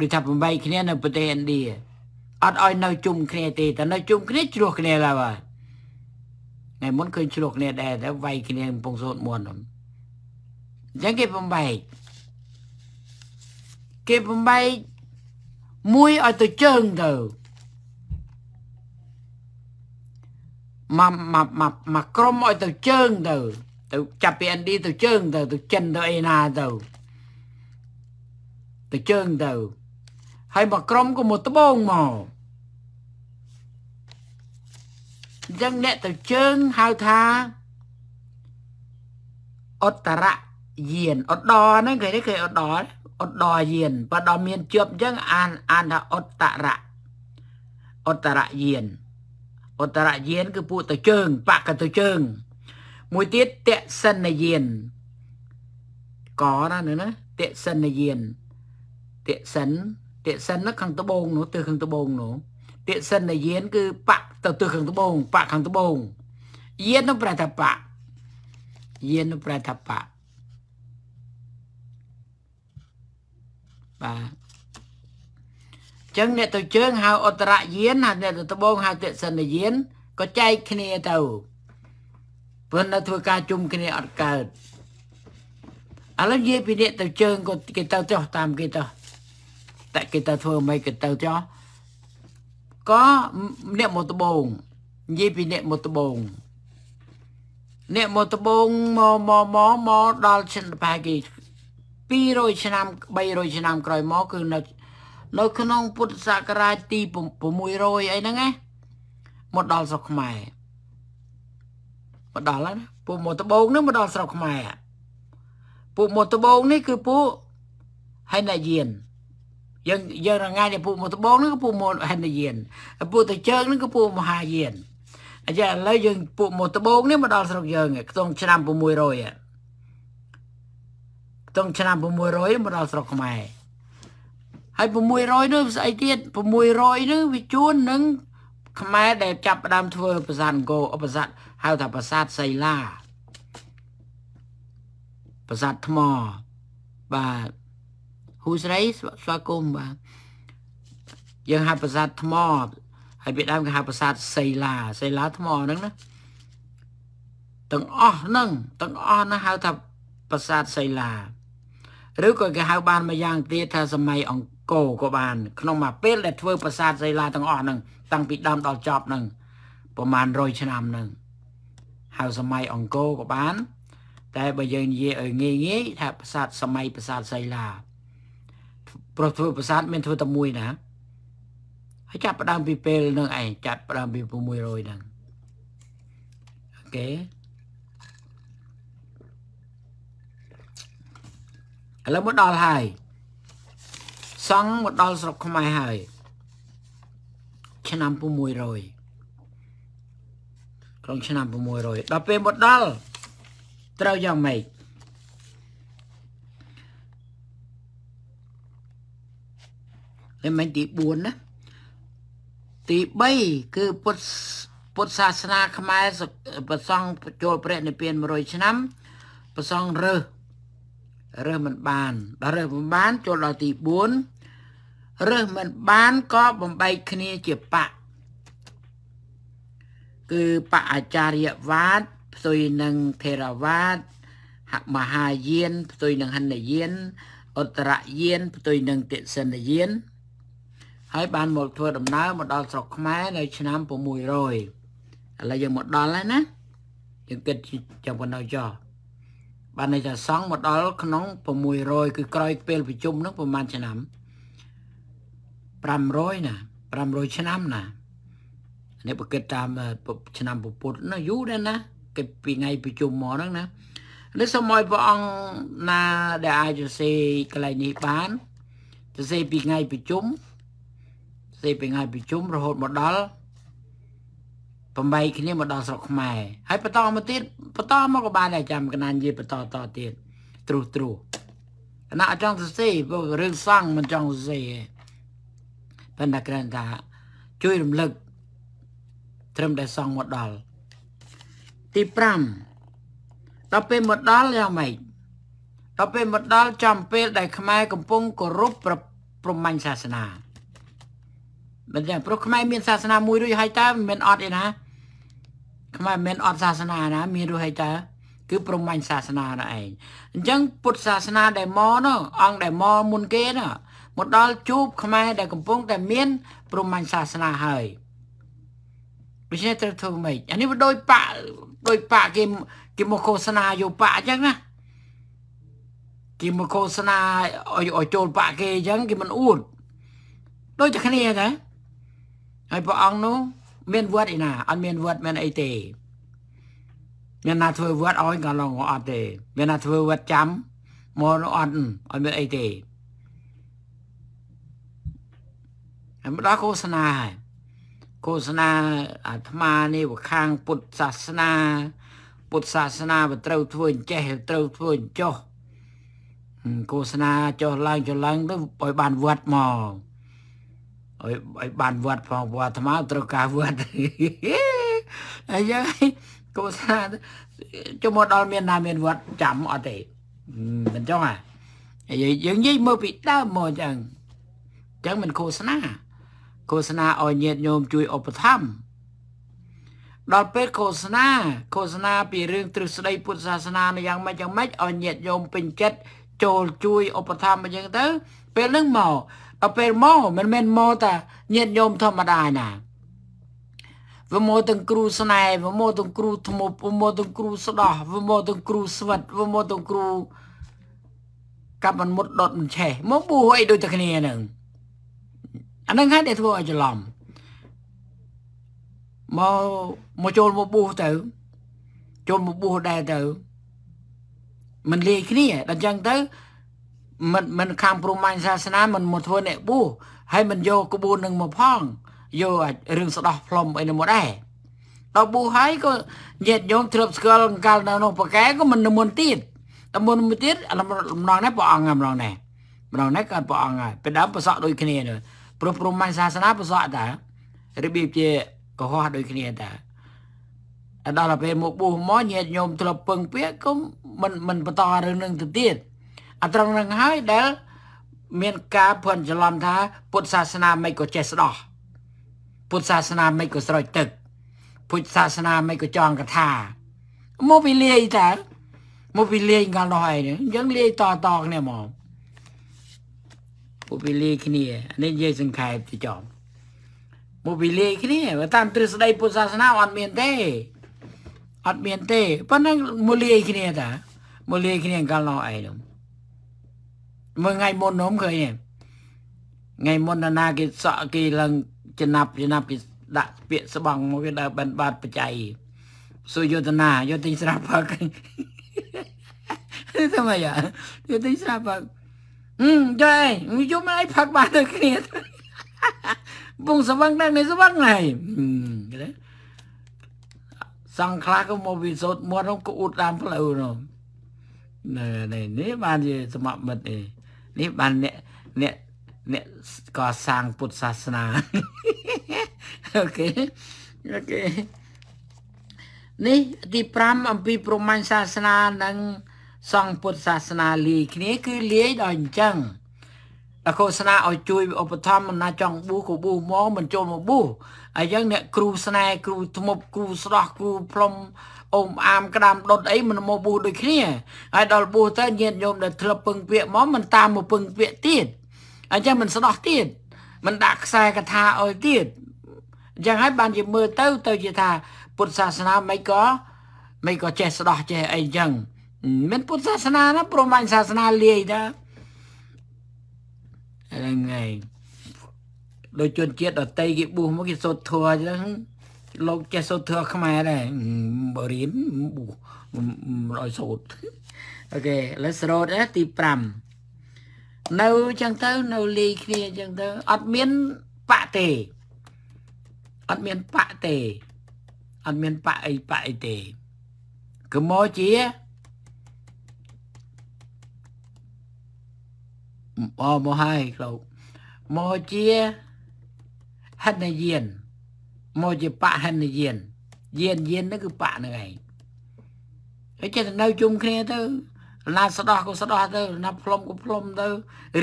ដូចថាបំបែកគ្នានៅប្រទេសឥណ្ឌាអត់ឲ្យនៅជុំគ្នាទេតែនៅជុំគ្នាជ្រោះគ្នាឡើយបាទថ្ងៃមុនឃើញជ្រោះគ្នាដែរតែវាយគ្នាកំពុងសូត្រមន្តអញ្ចឹងគេបំបែកគេបំបែកមួយឲ្យទៅជើងទៅមកមកមកមកក្រុមឲ្យទៅជើងទៅទៅចាប់ពី ND ទៅជើងទៅទៅចិនទៅអីណាទៅទៅជើងទៅហើយមកក្រុមក៏មកត្បូងមកអញ្ចឹងអ្នកទៅជើងហៅថាអុត្តរយានអុត្តរហ្នឹងគេគេអុត្តរអុតដយានបើដល់មានជាប់អញ្ចឹងអានអានថាអុតរៈអុតរយានអុតរយានគឺពួកទៅជើងបកទៅជើង មួយទៀតតសិនយានកណាណាតសិនយានតសិនតសិនខាងត្បូងនោះទិសខាងត្បូងនោះតសិនយានគឺបកទៅទិសខាងត្បូងបកខាងត្បូង យាននោះប្រែថាបកយាននោះប្រែថាបកបាទចឹងអ្នកទៅជើងហៅអត្តរយានអ្នកទៅត្បូងហៅទសិនយានក៏ចែកគ្នាទៅព្រោះនៅធ្វើការជុំគ្នាអត់កើតឥឡូវនិយាយពីអ្នកទៅជើងក៏គេទៅចោះតាមគេទៅតែគេទៅធ្វើមិនគេទៅចោះក៏អ្នកមកត្បូងនិយាយពីអ្នកមកត្បូងអ្នកមកត្បូងមកមកមកមកដល់ឈិនប្រហែលគេ200ឆ្នាំ300ឆ្នាំក្រោយមកគឺនៅនៅក្នុងពុទ្ធសករាជទី600អីហ្នឹងណាមកដល់ស្រុកខ្មែរមកដល់ហើយណាពួកមកត្បូងហ្នឹងមកដល់ស្រុកខ្មែរពួកមកត្បូងនេះ គឺពួកហេនយានយើងយើងរងាយពួកមកត្បូងហ្នឹងគឺពួកមកហេនយាន ពួកទៅជើងហ្នឹងគឺពួកមហាយានអញ្ចឹងឥឡូវយើងពួកមកត្បូងនេះមកដល់ស្រុកយើងក្នុងឆ្នាំ600ហ្នឹងតាំងឆ្នាំ600មកដល់ស្រុកខ្មែរហើយ600នោះស្អីទៀត600នោះវាជួននឹងខ្មែរដែលចាប់ផ្ដើមធ្វើប្រាសាទអង្គរឧបសគ្គហៅថាប្រាសាទសីឡាប្រាសាទថ្មបាទហ៊ូស្រីស្វាគមន៍បាទយើងហៅប្រាសាទថ្មហើយពីដើមគេហៅប្រាសាទសីឡាសីឡាថ្មហ្នឹងណាទាំងអស់ហ្នឹងទាំងអស់ហ្នឹងហៅថាប្រាសាទសីឡាឬក៏គេហៅបានមួយយ៉ាងទៀតថាសម័យអង្គរក៏បានក្នុងមួយពេលដែលធ្វើប្រាសាទសិលាទាំងអស់ហ្នឹងតាំងពីដើមដល់ចប់ហ្នឹងប្រហែល100ឆ្នាំហ្នឹងហៅសម័យអង្គរក៏បាន តែបើយើងនិយាយឲ្យងាយងាយថាប្រាសាទសម័យប្រាសាទសិលាព្រោះធ្វើប្រាសាទមានធ្វើតែមួយណាហើយចាប់ផ្ដើមពីពេលនឹងឯងចាប់ផ្ដើមពី600ហ្នឹងអូខេឥឡូវមកដល់ហើយសង់មកដល់ស្រុកខ្មែរហើយឆ្នាំ600ក្នុងឆ្នាំ600ដល់ពេលមកដល់ត្រូវយ៉ាងម៉េចតែមិនទី4ណាទី3គឺពុទ្ធពុទ្ធសាសនាខ្មែរប្រសង់ចូលព្រះនិព្វាន100ឆ្នាំ ប្រសង់រើសរើសមិនបានបើរើសមិនបានចូលដល់ទី4រើសមិនបានក៏បំបែកគ្នាជាបកគឺបអាចារ្យវាទផ្ទុយនឹងថេរវាទមហាយាន ផ្ទុយនឹងហិនយានអត្តរយាន ផ្ទុយនឹងទសិនយាន ហើយបានមកធ្វើដំណើរមកដល់ស្រុកខ្មែរនៅឆ្នាំ600ឥឡូវយើងមកដល់ហើយណាយើងគិតចាំប៉ុណ្ណោះចោះបានន័យថាសង់មកដល់ក្នុង600គឺក្រោយពេលប្រជុំនោះប្រហែលឆ្នាំ500ណា500ឆ្នាំណានេះបើគិតតាមឆ្នាំពុទ្ធណាយូរដែរណាគិតពីថ្ងៃប្រជុំមកហ្នឹងណានេះសូមឲ្យព្រះអង្គណាដែលអាចសរសេរកន្លែងនេះបានសរសេរពីថ្ងៃប្រជុំសរសេរពីថ្ងៃប្រជុំរហូតមកដល់8គ្នាមកដល់ស្រុកខ្មែរហើយបន្តមកទៀតបន្តមកក៏បានដែរចាំកណានយីបន្តតទៀតត្រុសត្រុសគណៈអចង់សរសេរពួករឿងសង់មិនចង់សរសេរប៉ុន្តែគ្រាន់តែជួយរំលឹកត្រឹមតែសង់មកដល់ទី5ដល់ពេលមកដល់យ៉ាងម៉េចដល់ពេលមកដល់ចំពេលដែលខ្មែរកំពុងគោរពប្រមាញ់សាសនាមិនយ៉ាងព្រោះខ្មែរមានសាសនាមួយរួចហើយតើមិនមែនអត់ទេណាខ្មែរមិនអត់សាសនាណាមានរស់ហីតើគឺប្រមាញ់សាសនាណាឯងអញ្ចឹងពុទ្ធសាសនាដែលមកនោះអង្គដែលមកមុនគេណាមកដល់ជូប ខ្មែរ ដែលកំពុងតែមានប្រមាញ់សាសនាហើយដូច្នេះត្រូវធ្វើម៉េចអានេះវាដូចបាក់ដូចបាក់គេគេមកឃោសនាយកបាក់អញ្ចឹងណាគេមកឃោសនាឲ្យឲ្យចូលបាក់គេអញ្ចឹងគេមិនអួតដូចតែគ្នាដែរហើយព្រះអង្គនោះមានវត្តឯណាអត់មានវត្តមានអីទេមានណាធ្វើវត្តអោយកន្លងអត់ទេ មានណាធ្វើវត្តចាំមកអត់អត់មានអីទេហើយមកដល់ឃោសនាហើយឃោសនាអាត្មានេះវខាងពុទ្ធសាសនា ពុទ្ធសាសនាវាត្រូវធ្វើអញ្ចេះត្រូវធ្វើអញ្ចោះឃោសនាចុះឡើងចុះឡើង ទៅឲ្យបានវត្តមកឲ្យឲ្យបានវត្តផងព្រោះអាត្មាត្រូវការវត្តអញ្ចឹងកោសាជុំមកដល់មានណាមានវត្តចាំអត់ទេមិនចង់ហ่ะយើងនិយាយមើលពីដើមមកអញ្ចឹងអញ្ចឹងមិនឃោសនាឃោសនាឲ្យញាតញោមជួយឧបត្ថម្ភដល់ពេលឃោសនាឃោសនាពីរឿងទ្រឹស្ដីពុទ្ធសាសនានៅយ៉ាងម៉េចយ៉ាងម៉េចឲ្យញាតញោមពេញចិត្តចូលជួយឧបត្ថម្ភអញ្ចឹងទៅពេលហ្នឹងមកដល់ពេលមកមិនមែនមកតាញាតញោមធម្មតាណាវាមកទាំងគ្រូស្នែវាមកទាំងគ្រូថ្មប់វាមកទាំងគ្រូស្ដោះវាមកទាំងគ្រូស្វិតវាមកទាំងគ្រូកាប់មិនមុតដុតមិនឆេះមកពូអីដូចតែគ្នាហ្នឹងអាហ្នឹងហើយដែលធ្វើឲ្យច្រឡំមកមកចូលមកពូទៅ ចូលមកពូដែរទៅមិនលាយគ្នាដល់អញ្ចឹងទៅមិនមិនខាងព្រំមាញ់សាសនាមិនមកធ្វើអ្នកប៊ូហើយមិនយកក្បួននឹងមកផងយករឿងស្ដោះផ្លុំអីនឹងមកដែរដល់ប៊ូហើយក៏ញាតញោមទ្រពស្គាល់កាលនៅនោះប្រកែក៏មិនមុនទៀតតែមុនមួយទៀតម្ដងនេះព្រះអង្គម្ដងនេះម្ដងនេះក៏ព្រះអង្គហើយពីដើមប្រសក់ដូចគ្នាព្រោះព្រំមាញ់សាសនា ប្រសក់តារបៀបជាកុហកដូចគ្នាតាដល់ទៅពេលមកប៊ូមកញាតញោមទ្រពពឹងពាក្យក៏មិនមិនបន្តរឿងនឹងទៅទៀតអាត្រង់នឹងហើយដែលមានការភ័ន្តច្រឡំថា ពុទ្ធសាសនាមិនក៏ចេះស្ដោះពុទ្ធសាសនាមិនក៏ស្រោចទឹក ពុទ្ធសាសនាមិនក៏ចងកថាមកវិលាយតើមកវិលាយកាលនោះឯងយើងលាយតតគ្នាមកមកវិលាយគ្នានេះនិយាយសង្ខេបទៅចំមកវិលាយគ្នាតាមទ្រឹស្ដីពុទ្ធសាសនាអត់មានទេអត់មានទេប៉ុណ្ណឹងមកលាយគ្នាតាមកលាយគ្នាកាលនោះឯងមួយថ្ងៃមុនខ្ញុំឃើញថ្ងៃមុនណាគេសក់គេឡើងចំណាប់ចំណាប់គេដាក់ពាកស្បង់មកវាដើរបិណ្ឌបាតបច្ច័យសុយុទ្ធនាយកទិញស្រាប់ផឹកធ្វើម៉េចយកទិញស្រាប់ផឹកអឺយកអីយកមកឲ្យផឹកបានដូចគ្នាពងស្វឹងដែរនេះស្វឹងហើយគេសង្ឃខ្លះក៏មកវិសោតមាត់នោះក៏អ៊ូតតាមផ្លូវនោះនេះនេះបានជាសមមិត្តអីនេះបានអ្នកអ្នកអ្នកកសាងពុទ្ធសាសនាអូខេអូខេនេះទី5អំពីព្រហ្មញ្ញសាសនានិងសង្ឃពុទ្ធសាសនាលាយគ្នាគឺលាយដល់អញ្ចឹងតែឃោសនាឲ្យជួយឧបត្ថម្ភមិនណាចង់ប៊ូក៏ប៊ូមកមិនចូលមកប៊ូអញ្ចឹងអ្នក គ្រូស្នែគ្រូធ្មប់គ្រូស្រស់គ្រូផ្លុំអ៊ំអាមក្តាមដុតអីមិនមកប៊ូដូចគ្នាហើយដល់ប៊ូទៅញាតិញោមដែលធ្លាប់ពឹងពាក្យមកមិនតាមមកពឹងពាក្យទៀតអញ្ចឹងមិនស្ដោះទៀតមិនដាក់ខ្សែកថាឲ្យទៀតអញ្ចឹងហើយបានជាមើលទៅទៅជាថាពុទ្ធសាសនាមិនក៏មិនក៏ចេះស្ដោះចេះអីអញ្ចឹងមិនពុទ្ធសាសនាណាព្រមអញសាសនាលាយតាហ្នឹងហើយដូចជនជាតិដតីគេបួសមកគេសូត្រធម៌អញ្ចឹងលោកចេះសូត្រធម៌ខ្មែរដែរបរៀនបួសមិនឲ្យសូត្រអូខេឥឡូវសរោតទី5នៅអញ្ចឹងទៅនៅលីគ្នាអញ្ចឹងទៅអត់មានបាក់ទេ អត់មានបាក់ទេអត់មានបាក់អីបាក់អីទេគឺមកជាអមកហើយលោកមកជាហិនយានមកជាបហិនយាន យានយានហ្នឹងគឺបៈហ្នឹងឯងហើយចេះតែនៅជុំគ្នាទៅណាស្ដោះក៏ស្ដោះទៅណាផ្លុំក៏ផ្លុំទៅ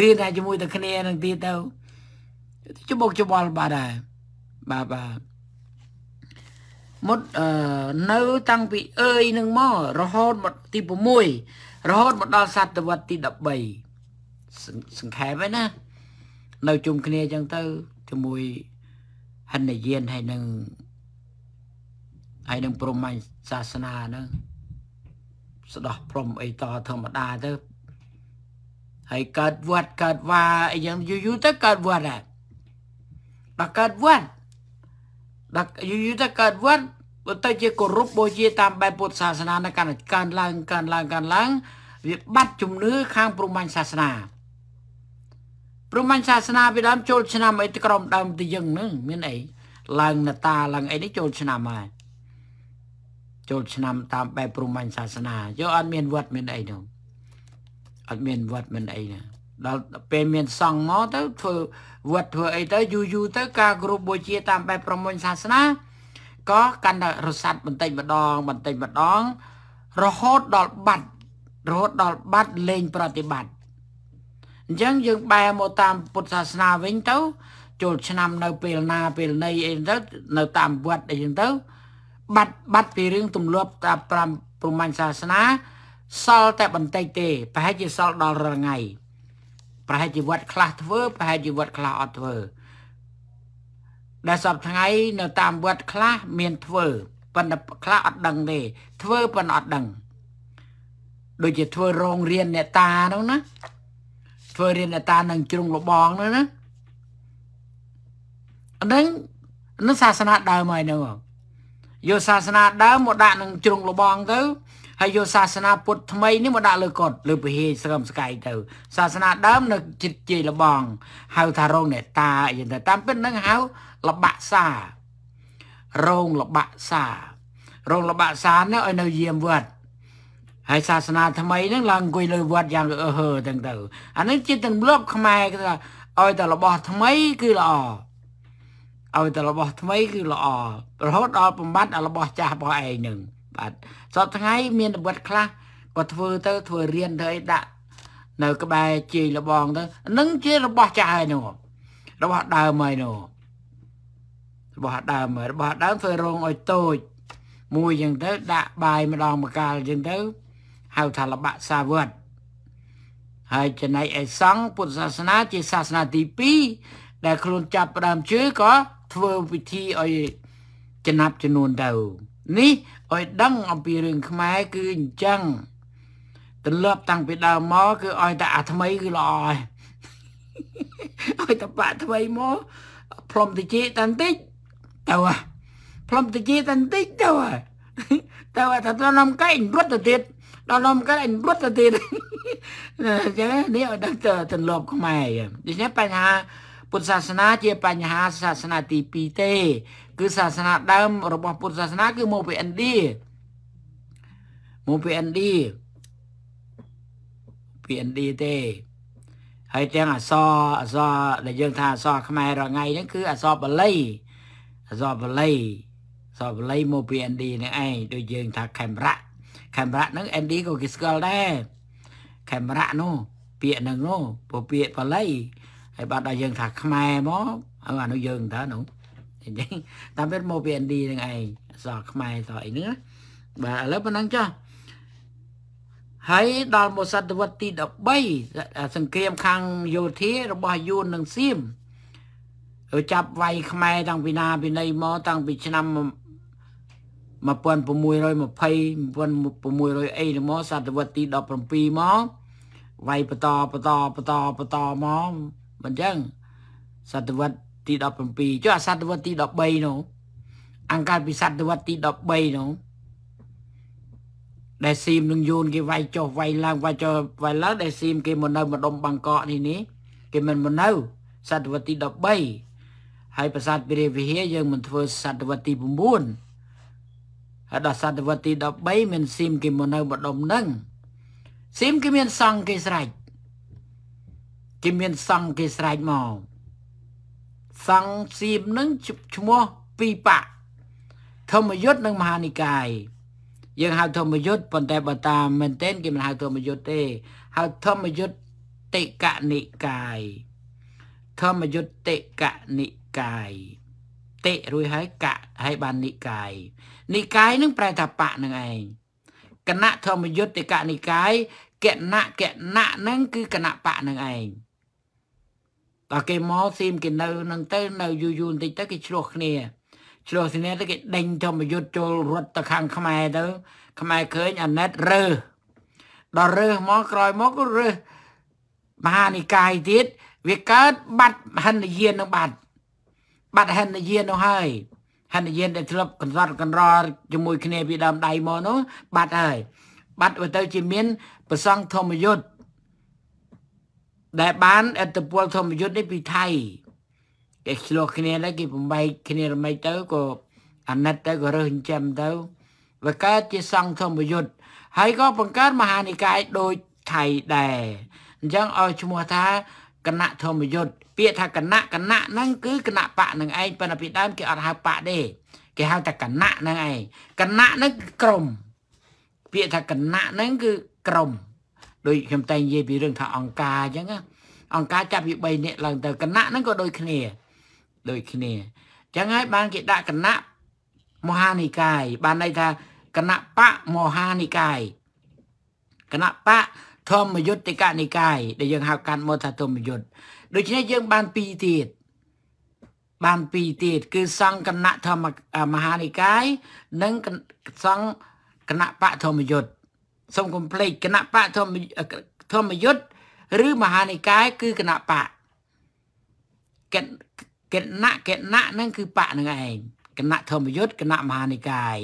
រៀនតែជាមួយតែគ្នានឹងទៀតទៅច្បុកច្បល់បាទដែរបាទបាទមុតអឺនៅតាំងពីអើយនឹងមករហូតមកទី6រហូតមកដល់សតវត្សទី13សង្ខេបហើយណានៅជុំគ្នាអញ្ចឹងទៅជាមួយហិនយានហើយនឹងហើយនឹងព្រហ្មញ្ញសាសនាហ្នឹងស្ដោះព្រមអីតធម្មតាទៅហើយកើតវត្តកើតវាអីយ៉ាងយូរយូរទៅកើតវត្តដែរដល់កើតវត្តដល់យូរយូរទៅកើតវត្តបើទៅជាគោរពបូជាតាមបែបពុទ្ធសាសនានៅកាន់កើនឡើងកើនឡើងកើនឡើងវាបាត់ជំនឿខាងព្រហ្មញ្ញសាសនាព្រមសាសនាពីដើមចូលឆ្នាំអីក្រមដើមទៅយើងនឹងមានអីឡើងណតាឡើងអីនេះចូលឆ្នាំហើយចូលឆ្នាំតាមបែបព្រមសាសនាយកអត់មានវត្តមានអីនោះអត់មានវត្តមានអីណាដល់ពេលមានសង្ឃមកទៅធ្វើវត្តធ្វើអីទៅយូរយូរទៅការគោរពបូជាតាមបែបព្រមសាសនាក៏កាន់តែរសាត់បន្តិចម្ដងបន្តិចម្ដង រហូតដល់បាត់រហូតដល់បាត់លែងប្រតិបត្តិអញ្ចឹងយើងបែរមកតាមពុទ្ធសាសនាវិញទៅចូល ឆ្នាំនៅពេលណាពេលណីអីទៅនៅតាមវត្តអីចឹងទៅ បាត់បាត់ពីរឿងទម្លាប់តាមប្រាំព្រហ្មញ្ញសាសនាសល់តែបន្តិចទេប្រហែលជាសល់ដល់រងៃប្រហែលជីវិតខ្លះធ្វើប្រហែលជីវិតខ្លះអត់ធ្វើ ដែលសពថ្ងៃនៅតាមវត្តខ្លះមានធ្វើប៉ុន្តែខ្លះអត់ដឹងទេធ្វើប៉ុន្តែអត់ដឹង ដូចជាធ្វើរោងរៀនអ្នកតាហ្នឹងណាធ្វើរៀនអត្តានឹងជ្រុងលបងនោះណាអានឹងនឹងសាសនាដើមហើយនឹងយកសាសនាដើមមកដាក់នឹងជ្រុងលបងទៅហើយយកសាសនាពុទ្ធថ្មីនេះមកដាក់លើគាត់លើពហិស្រឹមស្កៃទៅសាសនាដើមនៅចិត្តជ័យលបង ហៅថារោងអ្នកតាអីទៅតាមពិតនឹងហៅលបាក់សារោងលបាក់សារោងលបាក់សានេះឲ្យនៅយាមវត្តហើយសាសនាថ្មីហ្នឹងឡើងអង្គុយលើវត្តយ៉ាងអឺហឺទាំងទៅអាហ្នឹងជាទម្លាប់ខ្មែរគេថាឲ្យតែរបស់ថ្មី គឺល្អឲ្យតែរបស់ថ្មីគឺល្អរហូតដល់បំបត្តិរបស់ចាស់របស់ឯងហ្នឹងបាទសពថ្ងៃមានវត្តខ្លះក៏ធ្វើទៅធ្វើរៀនទៅអីដាក់នៅក្បែរជ័យលបងទៅនឹងជារបស់ចាស់ហើយនោះរបស់ដើមហើយនោះរបស់ដើមរបស់ដើមធ្វើរងឲ្យតូចមួយចឹងទៅដាក់បាយម្ដងម្កាលចឹងទៅហៅថាលបៈសាវត ហើយចំណែកឯសង្ឃពុទ្ធសាសនាជាសាសនាទី2ដែលខ្លួនចាប់ផ្ដើមជឿក៏ធ្វើពិធីឲ្យចំណាប់ចំនួនទៅនេះឲ្យដឹងអំពីរឿងខ្មែរគឺអញ្ចឹងទន្លាប់តាំងពីដើមមកគឺឲ្យតែអាថ្មីគឺល្អហើយឲ្យតែបាក់ថ្មីមកផ្លុំតិចតាន់តិចទៅផ្លុំតិចតាន់តិចទៅទៅតែទៅនំកែងរត់ទៅទៀតដល់ដល់មកអញរត់ទៅទៀតអញ្ចឹងនេះឲ្យដឹងទៅទម្លាប់ខ្មែរដូច្នេះបញ្ហាពុទ្ធសាសនាជាបញ្ហាសាសនាទី2ទេ គឺសាសនាដើមរបស់ពុទ្ធសាសនាគឺមកពីឥណ្ឌាមកពីឥណ្ឌាពីឥណ្ឌាទេហើយទាំងអសអសដែលយើងថាអសខ្មែររាល់ថ្ងៃហ្នឹងគឺអសបាលីអសបាលីអសបាលីមកពីឥណ្ឌានឹងឯងដូចយើងថាខេមរៈកាមេរ៉ាហ្នឹង ND ក៏គេស្គាល់ដែរកាមេរ៉ានោះពាក្យហ្នឹងនោះពពាក្យបាលីហើយបាត់ដល់យើងថាខ្មែរមកអើអានោះយើងតើនោះអញ្ចឹងតាមពិតមកពី ND ហ្នឹងឯងសរខ្មែរសរអីហ្នឹងបាទឥឡូវប៉ុណ្ណឹងចុះហើយដល់មកសតវត្សទី13សង្គ្រាមខាងយោធារបស់យួននិងសៀមចាប់វាយខ្មែរតាំងពីណាពីណីមក តាំងពីឆ្នាំ1620 1600អីហ្នឹងមកសតវត្សទី17មកវាយបន្តបន្តបន្តបន្តមកមិនចឹងសតវត្សទី17ចុះអាសតវត្សទី13នោះអង្កើតពីសតវត្សទី13នោះដែលស៊ីមនឹងយូនគេវាយចុះវាយឡើងវាយចុះវាយឡើងដែលស៊ីមគេមកនៅម្ដុំបង្កកនេះនេះគេមិនមកនៅសតវត្សទី13ហើយប្រាសាទព្រះវិហារយើងមិនធ្វើសតវត្សទី9ហើយដល់សតវត្សទី13មានស៊ីមគេមកនៅម្ដុំនឹងស៊ីមគេមានសង្ឃគេស្រេចគេមានសង្ឃគេស្រេចមកសង្ឃស៊ីមនឹងឈ្មោះពីបៈធម្មយុទ្ធនិងមហានិកាយយើងហៅធម្មយុទ្ធប៉ុន្តែបើតាមមែនទែនគេមិនហៅធម្មយុទ្ធទេហៅធម្មយុទ្ធតិកនិកាយធម្មយុទ្ធតិកនិកាយតិរួចហើយកៈហើយបាននិកាយនិកាយនឹងប្រែថាបៈនឹងឯងគណៈធម្មយុត្តិកនិកាយគណៈគណៈនឹងគឺគណៈបៈនឹងឯងតើគេមកស៊ីមគេនៅ នឹងទៅនៅយូរយូរបន្តិចទៅគេឆ្លោះគ្នាឆ្លោះគ្នាទៅគេដេញធម្មយុត្តិចូលរត់ទៅខាងខ្មែរទៅខ្មែរឃើញអាណិតរើសដល់រើសមកក្រោយមករើសមហានិកាយទៀតវាកើតបាត់ហិនយាននឹងបាត់បាត់ហិនយាននោះហើយហនយានដែលធ្លាប់កន្សត់កន្រល់ជាមួយគ្នាពីដើមដៃមកនោះបាត់ហើយបាត់ទៅជាមានប្រសង់ធម្មយុទ្ធដែលបានអត្តពលធម្មយុទ្ធនេះពីថៃគេឆ្លោះគ្នាហើយគេបំបែកគ្នារមែកទៅក៏អាណិតទៅក៏រើសចិញ្ចឹមទៅវាកើតជាសង្ឃធម្មយុទ្ធហើយក៏បង្កើតមហានិកាយដូចថៃដែរអញ្ចឹងឲ្យឈ្មោះថាគណៈធម្មយុទ្ធពាក្យថាគណៈគណៈហ្នឹងគឺគណៈបកនឹងឯងប៉ុន្តែពីដើមគេអត់ហៅបកទេ គេហៅតែគណៈហ្នឹងឯងគណៈហ្នឹងគឺក្រុមពាក្យថាគណៈហ្នឹងគឺក្រុមដូចខ្ញុំតែនិយាយពីរឿងថា អង្គការអញ្ចឹងអង្គការចាប់ពី3នាក់ឡើងទៅគណៈហ្នឹងក៏ដូចគ្នាដូចគ្នាអញ្ចឹងហើយបានគេដាក់គណៈមហានិកាយ បានន័យថាគណៈបកមហានិកាយគណៈបកធម្មយុត្តិកនិកាយដែលយើងហៅកាន់មកថាធម្មយុត្តដូច្នេះយើងបានពីរទៀតបានពីរទៀតគឺសង្កណធម្មមហានិកាយនិងសង្កណបធម្មយុត្តសូមកុំភ្លេចគណៈបធម្មធម្មយុត្តឬមហានិកាយគឺគណៈបកិគណៈគណៈហ្នឹងគឺបៈហ្នឹងឯងគណៈធម្មយុត្តគណៈមហានិកាយ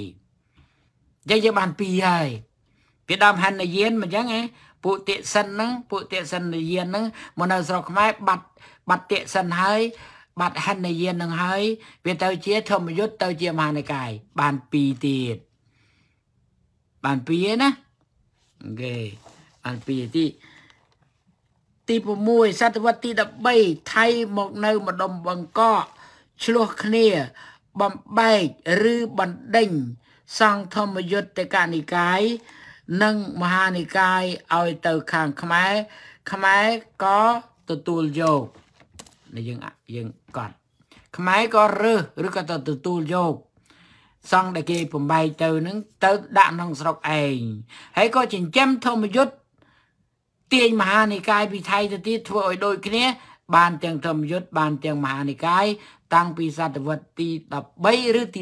យើងយើងបានពីរហើយពីដើមហេនយានមិនអញ្ចឹងឯងពួកតិសិនហ្នឹងពួកតិសិនយានហ្នឹងមកនៅស្រុកខ្មែរបាត់បាត់តិសិនហើយបាត់ហិនយាននឹងហើយវាទៅជាធម្មយុទ្ធទៅជាមហានិកាយបាន2ទៀតបាន2ឯណាអូខេបាន2ទៀតទី6សតវត្សទី13ថៃមកនៅម្ដុំបង្កកឆ្លោះគ្នាបំបែកឬបណ្ដេញសង្ឃធម្មយុត្តកនិកាយនិងមហានិកាយឲ្យទៅខាងខ្មែរខ្មែរក៏ទទួលយកនេះយើងយើងកត់ខ្មែរក៏រើសឬក៏ទៅទទួលយកសង់ដែលគេបំបែកទៅនឹងទៅដាក់ក្នុងស្រុកឯងហើយក៏ចិញ្ចឹមធម្មយុទ្ធទាញមហានិកាយពីថៃទៅទៀតធ្វើឲ្យដូចគ្នាបានទាំងធម្មយុទ្ធបានទាំងមហានិកាយតាំងពីសតវត្សទី13ឬទី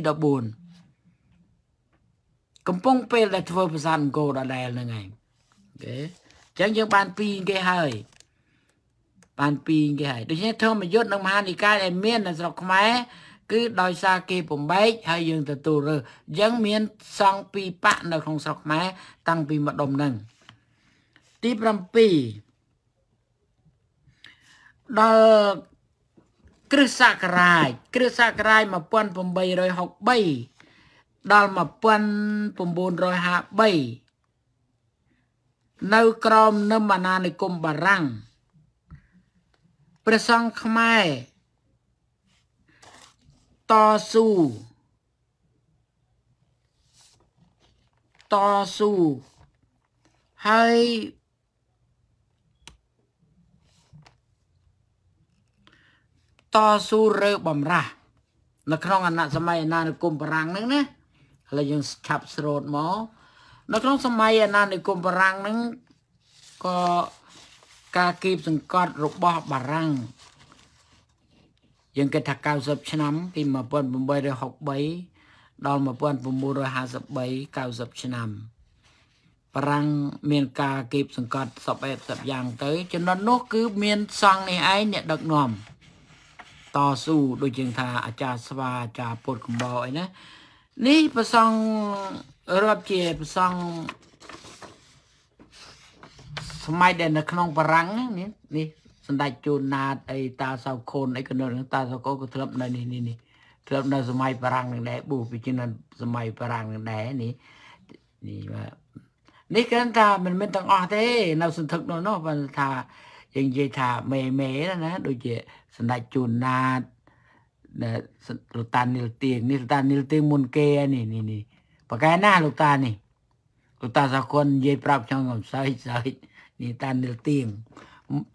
14កំពុងពេលដែលធ្វើប្រាសាទអង្គរដដែលហ្នឹងឯងគេអញ្ចឹងយើងបានពីគេហើយបានពីគេហើយដូច្នេះធម្មយុត្តនិងមហានិកាយដែលមាននៅស្រុកខ្មែរគឺដោយសារគេបំបែកហើយយើងទទួលរើសយើងមាន សង់ពីរបៈនៅក្នុងស្រុកខ្មែរ តាំងពីម្ដុំហ្នឹងទី7ដល់គ្រិស្តសករាជគ្រិស្តសករាជ1863ដល់1953នៅក្រោមនឹមអាណានិគមបារាំងព្រះសង្ឃខ្មែរតស៊ូតស៊ូហើយតស៊ូរើបំរាស់នៅក្នុងអាណត្តិសម័យអាណានិគមបារាំងហ្នឹងណាឥឡូវយើងឆាប់ស្រូតមកនៅក្នុងសម័យអាណានិគមបារាំងហ្នឹងក៏ការគៀបសង្កត់របស់បារាំងយើងគិតថា90ឆ្នាំពី1863ដល់1953 90ឆ្នាំបារាំងមានការគៀបសង្កត់សពអេបសពយ៉ាងទៅចំនួននោះ គឺមានសង់នេះឯងអ្នកដឹកនាំតស៊ូដូចជាងថាអាចារ្យស្វាអាចារ្យពុតកំបោអីណានេះប្រសងរាប់ជាប្រសងសម័យដែលនៅក្នុង បរាំងនេះនេះសម្ដេចជួនណាតអីតាសៅខូនអីក៏នៅតាសៅខូនក៏ធ្លាប់នៅនេះនេះនេះធ្លាប់នៅសម័យបរាំងនឹងដែរបុះពីជំនាន់សម័យបរាំងនឹងដែរនេះនេះបាទនេះគឺថាមិនមែនទាំងអស់ទេ នៅសន្ធឹកនោះនោះបើថាយើងនិយាយថាមេមេណាដូចជាសម្ដេចជួនណាតដែលលោកតានីលទៀងនេះលោកតានីលទៀងមុនគេហើយនេះនេះនេះបកែណាលោកតានេះលោកតាសាគននិយាយប្រាប់ខ្ញុំកំសើចសើចនេះតានីលទៀង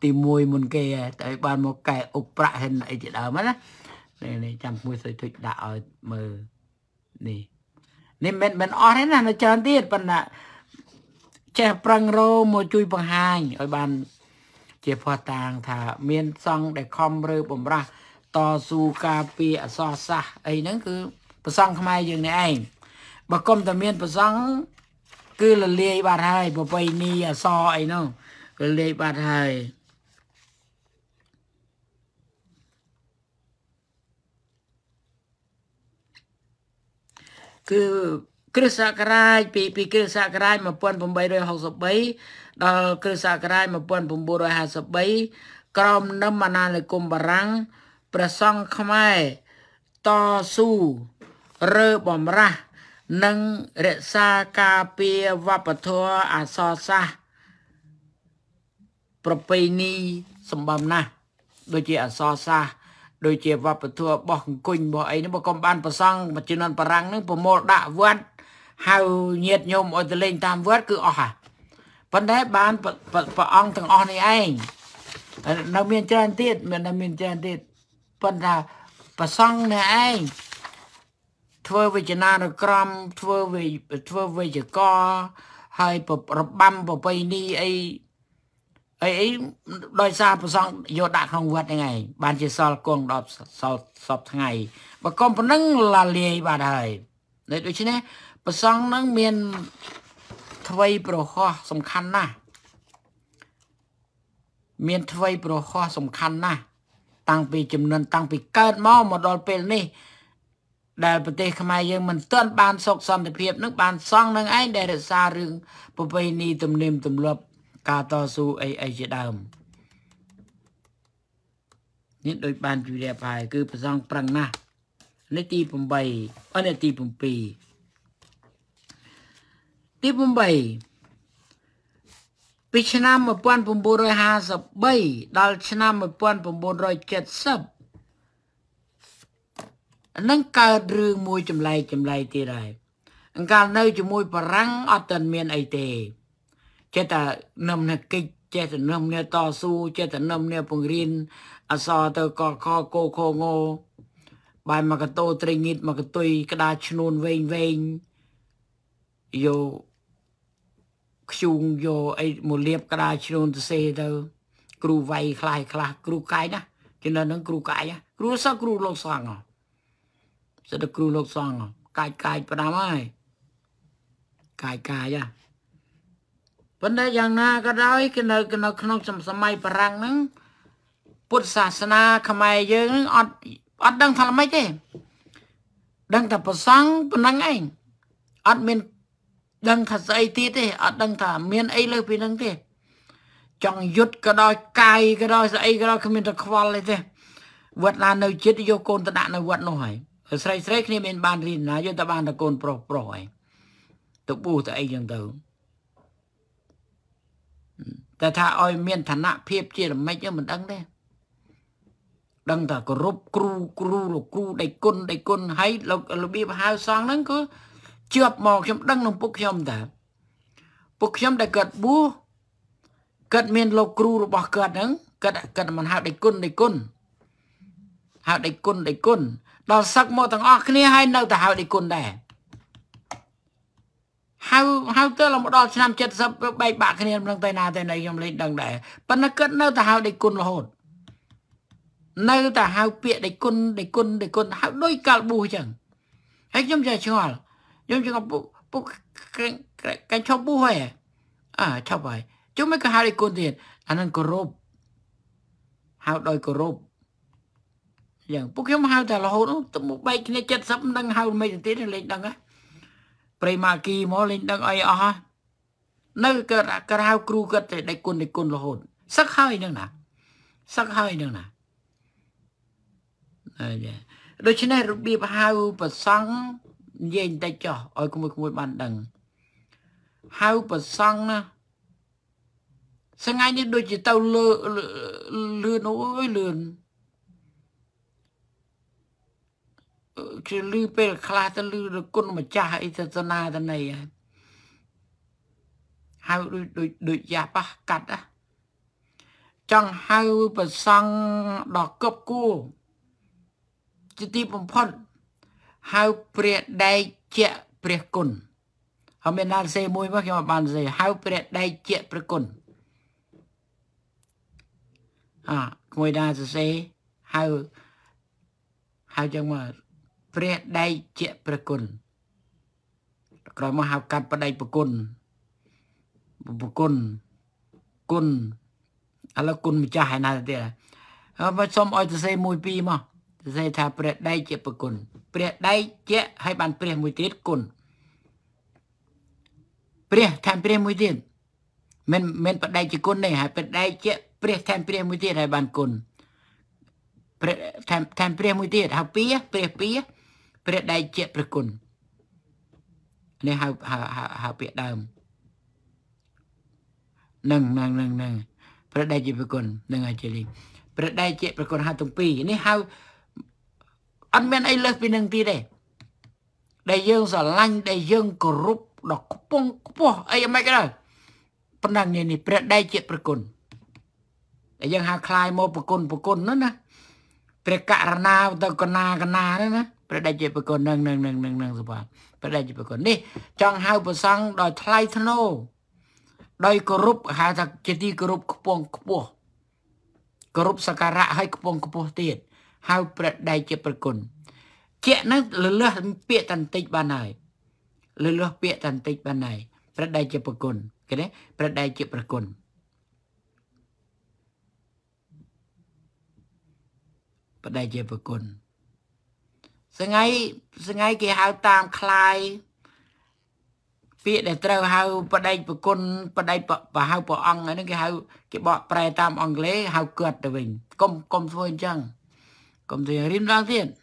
ទី1មុនគេហើយតែបានមកកែអ៊ុបប្រាក់ហិនអីជាដើមណានេះនេះចាំមួយសុយទុចដាក់ឲ្យមើលនេះនេះមិនមិនអស់ទេណា នៅច្រើនទៀតប៉ុន្តែចេះប្រឹងរោមកជួយបង្ហាញឲ្យបាន ជាផោះតាងថាមានសង់ដែលខំរើបំរាស់តស៊ូការពារអសរសាសអីហ្នឹងគឺប្រសង់ខ្មែរយើងនេះឯងបើគុំតែមាន ប្រសង់គឺលលាយបាត់ហើយប្របីនីអសអីនោះលលាយបាត់ហើយគឺគ្រិស្តសករាជពីពីគ្រិស្តសករាជ1863ដល់គ្រិស្តសករាជ1953ក្រោមនឹមអាណានិគមបារាំងព្រះសង្ឃខ្មែរតស៊ូរើបំរាស់និងរក្សាការពារវប្បធម៌អសរសាស្ត្រប្រពៃណីសម្បំណាស់ដូចជាអសរសាស្ត្រដូចជាវប្បធម៌របស់អង្គញរបស់អីហ្នឹងបើកុំបានប្រសង់មកជំនាន់បារាំងហ្នឹងប្រមូលដាក់វត្តហៅញាតញោមឲ្យទៅលេង តាមវត្ត គឺអស់ហ่ะប៉ុន្តែបានព្រះអង្គទាំងអស់នេះឯងនៅមានច្រើនទៀតមានតែមានច្រើនទៀតប៉ុន្តែប្រសង់អ្នកឯងធ្វើវិជ្ជានុក្រម ធ្វើវិធ្វើវិជ្ជកហើយប្របំប្របីនេះអីអីអីដោយសារប្រសង់យកដាក់ក្នុងវត្តហ្នឹងឯងបានជាសល់គង់ដល់សល់សពថ្ងៃបើកុំប៉ុណ្ណឹងលាលាយបាត់ហើយដូច្នេះប្រសង់ហ្នឹងមានថ្វីប្រហោះសំខាន់ណាស់មានថ្វីប្រហោះសំខាន់ណាស់តាំងពីចំនួនតាំងពីកើតមកមកដល់ពេលនេះដែលប្រទេសខ្មែរយើងមិនទាន់បានសុខសន្តិភាពនឹងបានសង់នឹងឯងដែលរសាររឿងប្រពៃណីទំនៀមទម្លាប់ ការតស៊ូអីអីជាដើមនេះដូចបានជម្រាបហើយគឺប្រសងប្រឹងណាស់នេះទី8អនទី7ទី8ពីឆ្នាំ1953ដល់ឆ្នាំ1970នឹងកើតរឿងមួយចម្លែកចម្លែកទៀតដែរអង្ការនៅជាមួយបារាំងអត់ទាន់មានអីទេចេះតែនំនេះគិចចេះតែនំនេះតស៊ូចេះតែនំនេះពង្រៀនអសរទៅកខកោខងោបាយមកកតោត្រីងៀតមកកតុយក្តារឈ្នួនវែងវែងយោខ្ជូងយកអីមកលាបក្តារជ្រូនទៅសេទៅគ្រូវៃខ្លះខ្លះគ្រូកាយណាជំនាន់នឹងគ្រូកាយគ្រូសោះគ្រូលោកសង្ឃសិតគ្រូលោកសង្ឃកាយកាយផ្ដាំហើយកាយកាយហ៎ប៉ុន្តែយ៉ាងណាក៏ដោយគឺនៅនៅ ក្នុងសម័យបារាំងហ្នឹងពុទ្ធសាសនាខ្មែរយើងហ្នឹងអត់អត់ដឹងថាម៉េចទេ ដឹងតែប្រសង់ប៉ុណ្ណឹងឯងអត់មានដឹងថាស្អីទៀតទេអត់ដឹងថាមានអីលើសពីនឹងទេ ចង់យុទ្ធក៏ដោយ កាយក៏ដោយស្អីក៏ដោយគ្មានតែខ្វល់ទេទេវត្តឡាននៅចិត្តយកកូនទៅដាក់នៅវត្តនោះហើយស្រីស្រីគ្នាមានបានរៀនណាយកទៅបានតែកូនប្រុសប្រុសហើយទៅពូទៅអីចឹងទៅតែថាឲ្យមានឋានៈភាពជារមិចមិនដឹងទេដឹងថាគោរពគ្រូគ្រូលោកគ្រូដៃគុណដៃគុណហើយលោករបៀបហៅសងហ្នឹងគឺជាប់មកខ្ញុំដឹងនឹងពុកខ្ញុំតាពុកខ្ញុំដែលគាត់បួសគាត់មានលោកគ្រូរបស់គាត់ហ្នឹងគាត់គាត់មិនហៅដៃគុណដៃគុណហៅដៃគុណដៃគុណដល់សឹកមកទាំងអស់គ្នាហើយនៅតែហៅដៃគុណដែរហៅហៅទៅមកដល់ឆ្នាំ70ទៅបែកបាក់គ្នាមិនដឹងទៅណាទៅណីខ្ញុំលេងដឹងដែរប៉ុន្តែគាត់នៅតែហៅដៃគុណរហូតនៅតែហៅពាក្យដៃគុណដៃគុណដៃគុណហៅដូចកាលប៊ូអញ្ចឹងហើយខ្ញុំចេះឆ្ងល់យើងជាពុកពុកកែឈប់ពុះហើយអាឈប់ហើយជុំមិនក៏ហៅឲ្យគុណទៀតអានឹងគោរពហៅដោយគោរពយ៉ាងពួកខ្ញុំហៅតែរហូតទៅមកបែកគ្នា70មិនដឹងហៅមិនទៀតលេងដឹងហ៎ព្រៃម៉ាគីមកលេងដឹងអីអស់ហ៎នៅកើតក្រៅគ្រូគាត់តែដៃគុណដៃគុណរហូតសឹកហើយនឹងណាសឹកហើយនឹងណាអីដូច្នេះរបៀបហៅប្រសង់និយាយបន្តិចចុះឲ្យក្មួយក្មួយបានដឹងហៅប្រសង់ណាសង្ហៃនេះដូចជាទៅលឺលឿនអូយលឿនជាលឺពេលខ្លះទៅលឺគុណម្ចាស់អីសាសនាតណីហៅដូចដូចដូចយ៉ាប៉ះកាត់ណាចង់ហៅប្រសង់ដល់កົບគូជាទីបំផុតហៅព្រះដែកជាព្រះគុណអមមានណាសេមួយមកខ្ញុំអត់បានសេហៅព្រះដែកជាព្រះគុណអាគួយណាសេហៅហៅចឹងមកព្រះដែកជាព្រះគុណក្រោយមកហៅកាត់បដិប្រគុណប្រគុណគុណឥឡូវគុណម្ចាស់ហើយណាទៀតអើមកសុំឲ្យសរសេរ1 2មកសរសេរថាព្រះដេកជាប្រគុណព្រះដេកជាហើយបានព្រះមួយទៀតគុណព្រះថែមព្រះមួយទៀតមិនមិនបដិជាគុណទេហើយបដិជាព្រះថែមព្រះមួយទៀតហើយបានគុណព្រះថែមថែមព្រះមួយទៀតហើយពីព្រះពីព្រះដៃជាប្រគុណនេះហៅហៅហៅពាក្យដើមនឹងនឹងនឹងនឹងព្រះដៃជាប្រគុណនឹងហើយជាលីព្រះដៃជាប្រគុណហៅទាំងពីរនេះហៅអត់មានអីលើសពីនឹងទៀតទេដែលយើងស្រឡាញ់ដែលយើងគោរពដល់ខ្ពង់ខ្ពស់អីមិនក៏ដោយប៉ុណ្ណឹងនេះព្រះដៃជាប្រគុណដែលយើងហៅคลายមកប្រគុណប្រគុណនោះណាព្រះករណាទៅកណាកណានោះណាព្រះដៃជាប្រគុណនឹងនឹងនឹងនឹងនឹងសុបាទព្រះដៃជាប្រគុណនេះចង់ហៅប្រសង់ដោយថ្លៃថ្នូរដោយគោរពហៅថាជាទីគោរពខ្ពង់ខ្ពស់គោរពសក្ការៈឲ្យខ្ពង់ខ្ពស់ទៀតហៅព្រះដៃជាប្រគុណជាក់ហ្នឹងលលឹះពាក្យតន្តិចបានហើយលលឹះពាក្យតន្តិចបានហើយព្រះដៃជាប្រគុណគេណាព្រះដៃជាប្រគុណព្រះដៃជាប្រគុណស្ងៃស្ងៃគេហៅតាមคลายពាក្យដែលត្រូវហៅបដិប្រគុណបដិប្រហៅព្រះអង្គហ្នឹងគេហៅគេបកប្រែតាមអង់គ្លេសហៅគាត់ទៅវិញកុំកុំធ្វើអញ្ចឹង Komt er een glimlach in.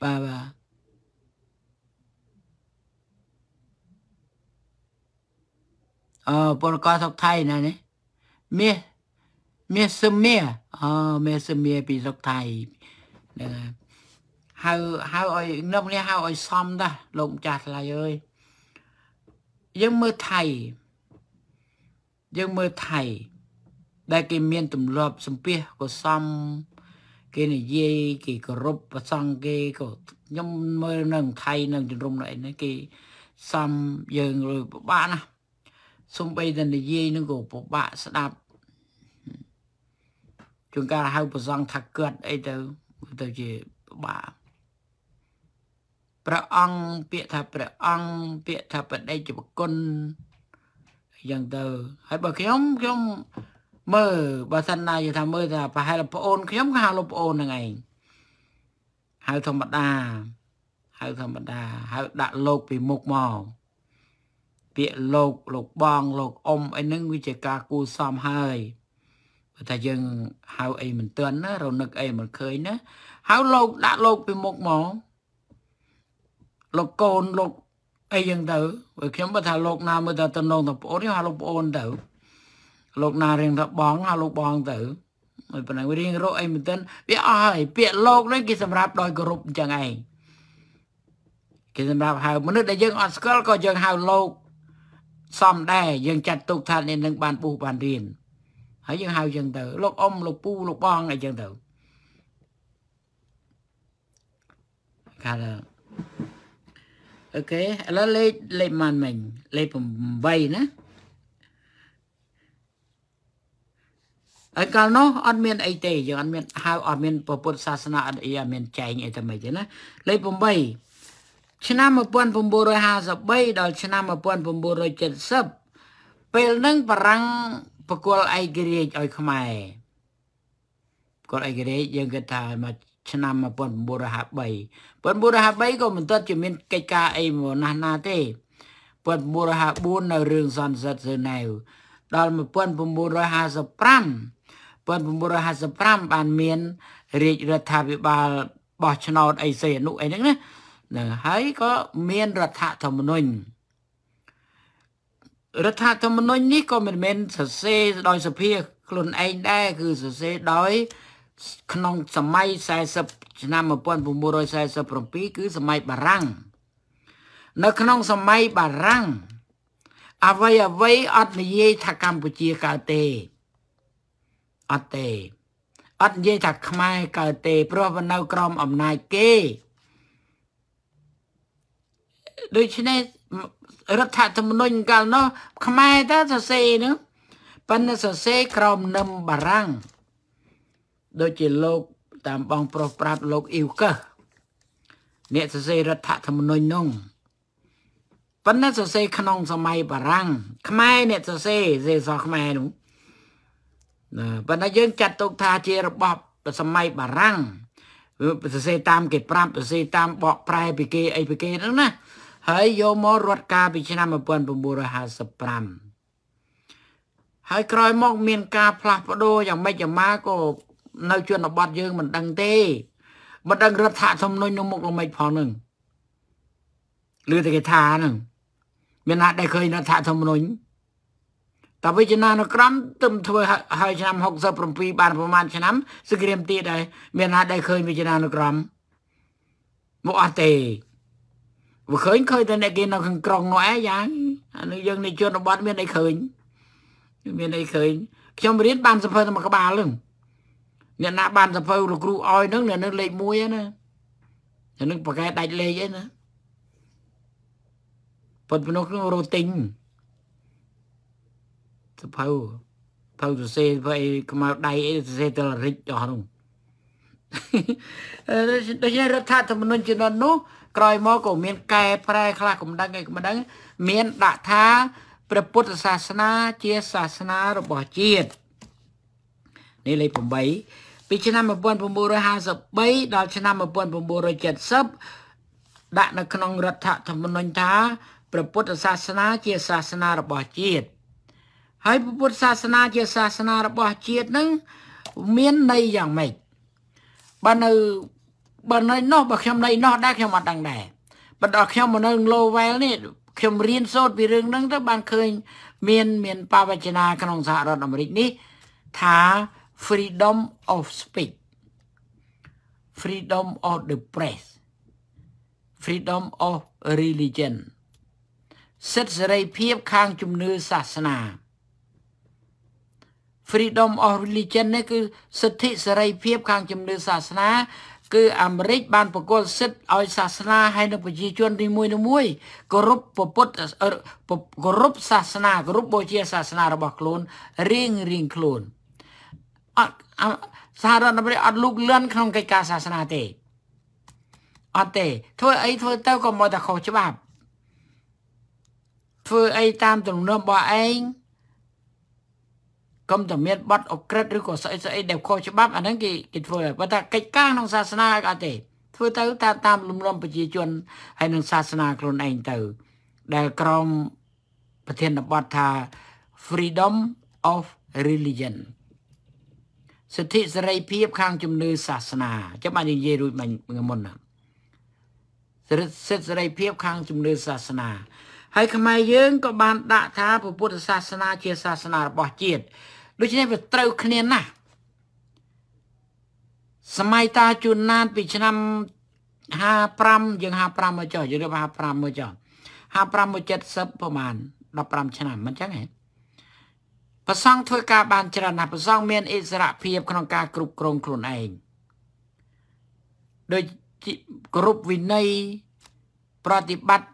Baba. Ờ, bọn có sọc thay này nè. Mẹ, mẹ sâm mẹ. Ờ, mẹ sâm mẹ bị sọc thay. Đây là... ហៅហៅឲ្យនឹមនេះហៅឲ្យសមដែរលោកម្ចាស់ថ្លៃអើយយើងមើលថៃយើងមើលថៃដែលគេមានទម្លាប់សំភាសក៏សំគេនិយាយគេគោរពប្រសង់គេក៏ខ្ញុំមើលនៅថៃនៅជំរំនៅឯនេះគេសំយើងលើពិបាកណាស់សំបីតែនិយាយនឹងក៏ពិបាកស្ដាប់ជួនកាលហៅប្រសង់ថាកើតអីទៅទៅជាពិបាកព្រះអង្គពាក្យថាព្រះអង្គពាក្យថាបដិជ្ជគុណយ៉ាងទៅ ហើយបើខ្ញុំខ្ញុំមើលបើសិនណាយថាមើលថាប្រហែលប្អូនខ្ញុំក៏ហៅលោកប្អូនហ្នឹងឯងហៅធម្មតាហៅធម្មតាហៅដាក់លោកពីមុខមកពាក្យលោកលោកបងលោកអ៊ំអីហ្នឹងវាជាការគូសំហើយបើថាយើងហៅអីមិនទាន់ណារនឹកអីមិនឃើញណាហៅលោក ដាក់លោក ពីមុខមកលោកកូនលោកអីយ៉ាងទៅ ខ្ញុំបើថាលោកណាមើលថាតំណងតប្អូនខ្ញុំហៅលោកប្អូនទៅលោកណារៀងថាបងហៅលោកបងទៅមិនប៉ុណ្ណឹងរៀងរកអីមែនទែនវាអស់ហើយពាក្យលោកនេះគេសម្រាប់ដោយគោរពអញ្ចឹងឯងគេសម្រាប់ហៅ មនុស្សដែលយើងអត់ស្គាល់ក៏យើងហៅលោកសំដែរយើងចាត់ទុកថានេះនឹងបានពុះបានរៀនហើយយើងហៅអញ្ចឹងទៅលោកអ៊ំលោកពូលោកបងអីអញ្ចឹងទៅកាលអូខេឥឡូវលេខលេខម៉ានមិញលេខ8ណាហើយកាលនោះអត់មានអីទេយើងអត់មានហៅអត់មានពុទ្ធសាសនាអត់អីអត់មានចែងអីតែមិនទេណាលេខ8ឆ្នាំ1953ដល់ឆ្នាំ1970ពេលហ្នឹងបារាំងប្រគល់ឯករាជ្យឲ្យខ្មែរប្រគល់ឯករាជ្យយើងគិតថាមកឆ្នាំ1953 1953ក៏មិនទាន់ជាមានកិច្ចការអីមកណាស់ណាទេ1954នៅរឿងសនសិទ្ធិស៊ឺណែវដល់1955 1955បានមាន រាជរដ្ឋាភិបាលបោះឆ្នោត អីសេអនុអីហ្នឹងណានឹងហើយក៏មានរដ្ឋធម្មនុញ្ញរដ្ឋធម្មនុញ្ញនេះក៏មិនមែនសរសេរដោយសភាខ្លួនឯងដែរគឺសរសេរដោយ ក្នុងសម័យ40ឆ្នាំ1947គឺសម័យបារាំងនៅក្នុងសម័យបារាំងអ្វីអ្វីអត់និយាយថាកម្ពុជាកើតទេអត់ទេអត់និយាយថាខ្មែរកើតទេព្រោះវានៅក្រោមអំណាចគេ ដូច្នេះរដ្ឋធម្មនុញ្ញកាលនោះខ្មែរតើសរសេរនោះប៉ុន្តែសរសេរក្រោមនឹមបារាំង ដូចជាលោកតាមបងប្រុសប្រាប់លោកអ៊ីវកើសអ្នកសរសេររដ្ឋធម្មនុញ្ញនោះប៉ុន្តែសរសេរក្នុង សម័យបារាំងខ្មែរអ្នកសរសេរសេរសខ្មែរនោះណាប៉ុន្តែយើងចាត់ទុកថាជារបបសម័យបារាំងសរសេរតាមគេប្រាប់សរសេរតាមបក ប្រែពីគេអីពីគេហ្នឹងណា ហើយយកមករត់ការពីឆ្នាំ1955ហើយក្រោយមក មានការ ផ្លាស់ប្ដូរយ៉ាងម៉េចយ៉ាងម៉ាក៏នៅជនបទយើងមិនដឹងទេមិនដឹងរដ្ឋធម្មនុញ្ញនៅមុខលំមិនផងហ្នឹងលឺតែគេថាហ្នឹងមានណាដែលឃើញរដ្ឋធម្មនុញ្ញតវិជ្ជណានុក្រមទើបធ្វើហើយឆ្នាំ67បានប្រមាណឆ្នាំសង្គ្រាមទៀតហើយមានណាដែលឃើញវិជ្ជណានុក្រមមកអត់ទេបើឃើញឃើញតែអ្នកគេនៅក្នុងក្រុងនោះឯងយ៉ាងអានេះយើងនៃជនបទមានអីឃើញមានអីឃើញខ្ញុំរៀនបានសភៅតែមួយក្បាលហ្នឹងអ្នកណាបានសភៅលោកគ្រូអោយហ្នឹងអ្នកនឹងលេខ1ហ្នឹងណាហ្នឹងប្រកែកដាច់លេខឯណាប៉ុន្តែមនុស្សក្នុងរត់ទិញសភៅភៅសរសេរធ្វើអីខ្មៅដៃអីសរសេរទៅរិចអស់នោះដូច្នេះរដ្ឋធម្មនុញ្ញជំនាន់នោះក្រោយមកក៏មានកែប្រែខ្លះកម្ដឹងឯកម្ដឹងមានដាក់ថាព្រះពុទ្ធសាសនា ជាសាសនា របស់ជាតិនេះលេខ8ពីឆ្នាំ1953ដល់ឆ្នាំ1970ដាក់នៅក្នុងរដ្ឋធម្មនុញ្ញថាព្រះពុទ្ធសាសនាជាសាសនារបស់ជាតិហើយពុទ្ធសាសនាជាសាសនារបស់ជាតិនឹងមានន័យយ៉ាងម៉េចបើនៅបើនៅនោះបើខ្ញុំនៅនោះដែរខ្ញុំអត់ដឹងដែរបើដល់ខ្ញុំមកនៅ Lowell នេះខ្ញុំរៀនសូត្រពីរឿងហ្នឹងទៅបានឃើញមានមានបវចនា ក្នុងសហរដ្ឋអាមេរិកនេះថា freedom of speech freedom of the press freedom of religion សិទ្ធិសេរីភាពខាងជំនឿសាសនា freedom of religion នេះគឺសិទ្ធិសេរីភាពខាងជំនឿសាសនាគឺអាមេរិកបានប្រគល់សិទ្ធិឲ្យសាសនាហើយនិងប្រជាជននីមួយៗមួយគោរពពុទ្ធគោរពសាសនាគោរពបូជាសាសនារបស់ខ្លួនរៀងរៀងខ្លួនអត់សហរដ្ឋអាមេរិកអត់លូកលឿនក្នុងកិច្ចការសាសនាទេអត់ទេ ធ្វើអីធ្វើទៅក៏មកតែខុសច្បាប់ធ្វើអីតាមទំនួលរបស់ឯងកុំតែមានប័ណ្ណអក្រិតឬក៏ស្អីស្អីដែលខុសច្បាប់អាហ្នឹងគេគេធ្វើបើថាកិច្ចការក្នុងសាសនាអត់ទេធ្វើទៅតាមតាមលំរំប្រជាជន ហើយនឹងសាសនាខ្លួនឯងទៅដែលក្រមប្រធានបទថា freedom of religion សិទ្ធិសេរីភាពខាងជំនឿសាសនាចាំបាននិយាយរួចមកមុនណាសិទ្ធិសេរីភាពខាងជំនឿសាសនា ហើយខ្មែរយើងក៏បានដាក់ថាពុទ្ធសាសនាជាសាសនារបស់ជាតិដូច្នេះវាត្រូវគ្នាណាស់សម័យតាជួនណាតពីឆ្នាំ55យើង55មកចុះយើងរៀប55មកចុះ55មក70ប្រហែល15ឆ្នាំមិនចឹងទេប្រសង់ធ្វើការបានច្រើនណាស់ប្រសង់មានអិសរភាពក្នុងការគ្រប់គ្រងខ្លួនឯងដោយគ្រប់វិន័យប្រតិបត្តិ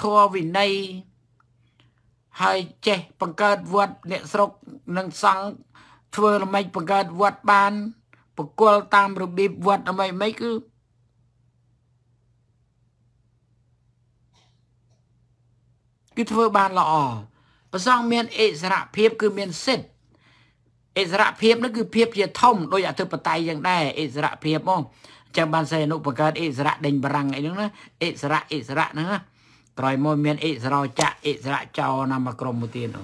ធម៌វិន័យហើយចេះ បង្កើតវត្តអ្នកស្រុកនិងសង់ធ្វើល្មិចបង្កើតវត្តបានបកលតាមរបៀបវត្តអ្វីមិនគឺគឺធ្វើបានល្អប្រសងមានអិសរភាពគឺមានសិទ្ធិអិសរភាពនោះគឺភាពជាធំដោយអធិបតេយ្យយ៉ាងដែរអិសរភាពហ្មងចឹងបានសេនុបង្កើតអិសរៈដេញបរាំងអីហ្នឹងណាអិសរៈអិសរៈហ្នឹងណាក្រោយមកមានអិសរោចៈអិសរៈចោណាមកក្រុមមួយទៀតហឹ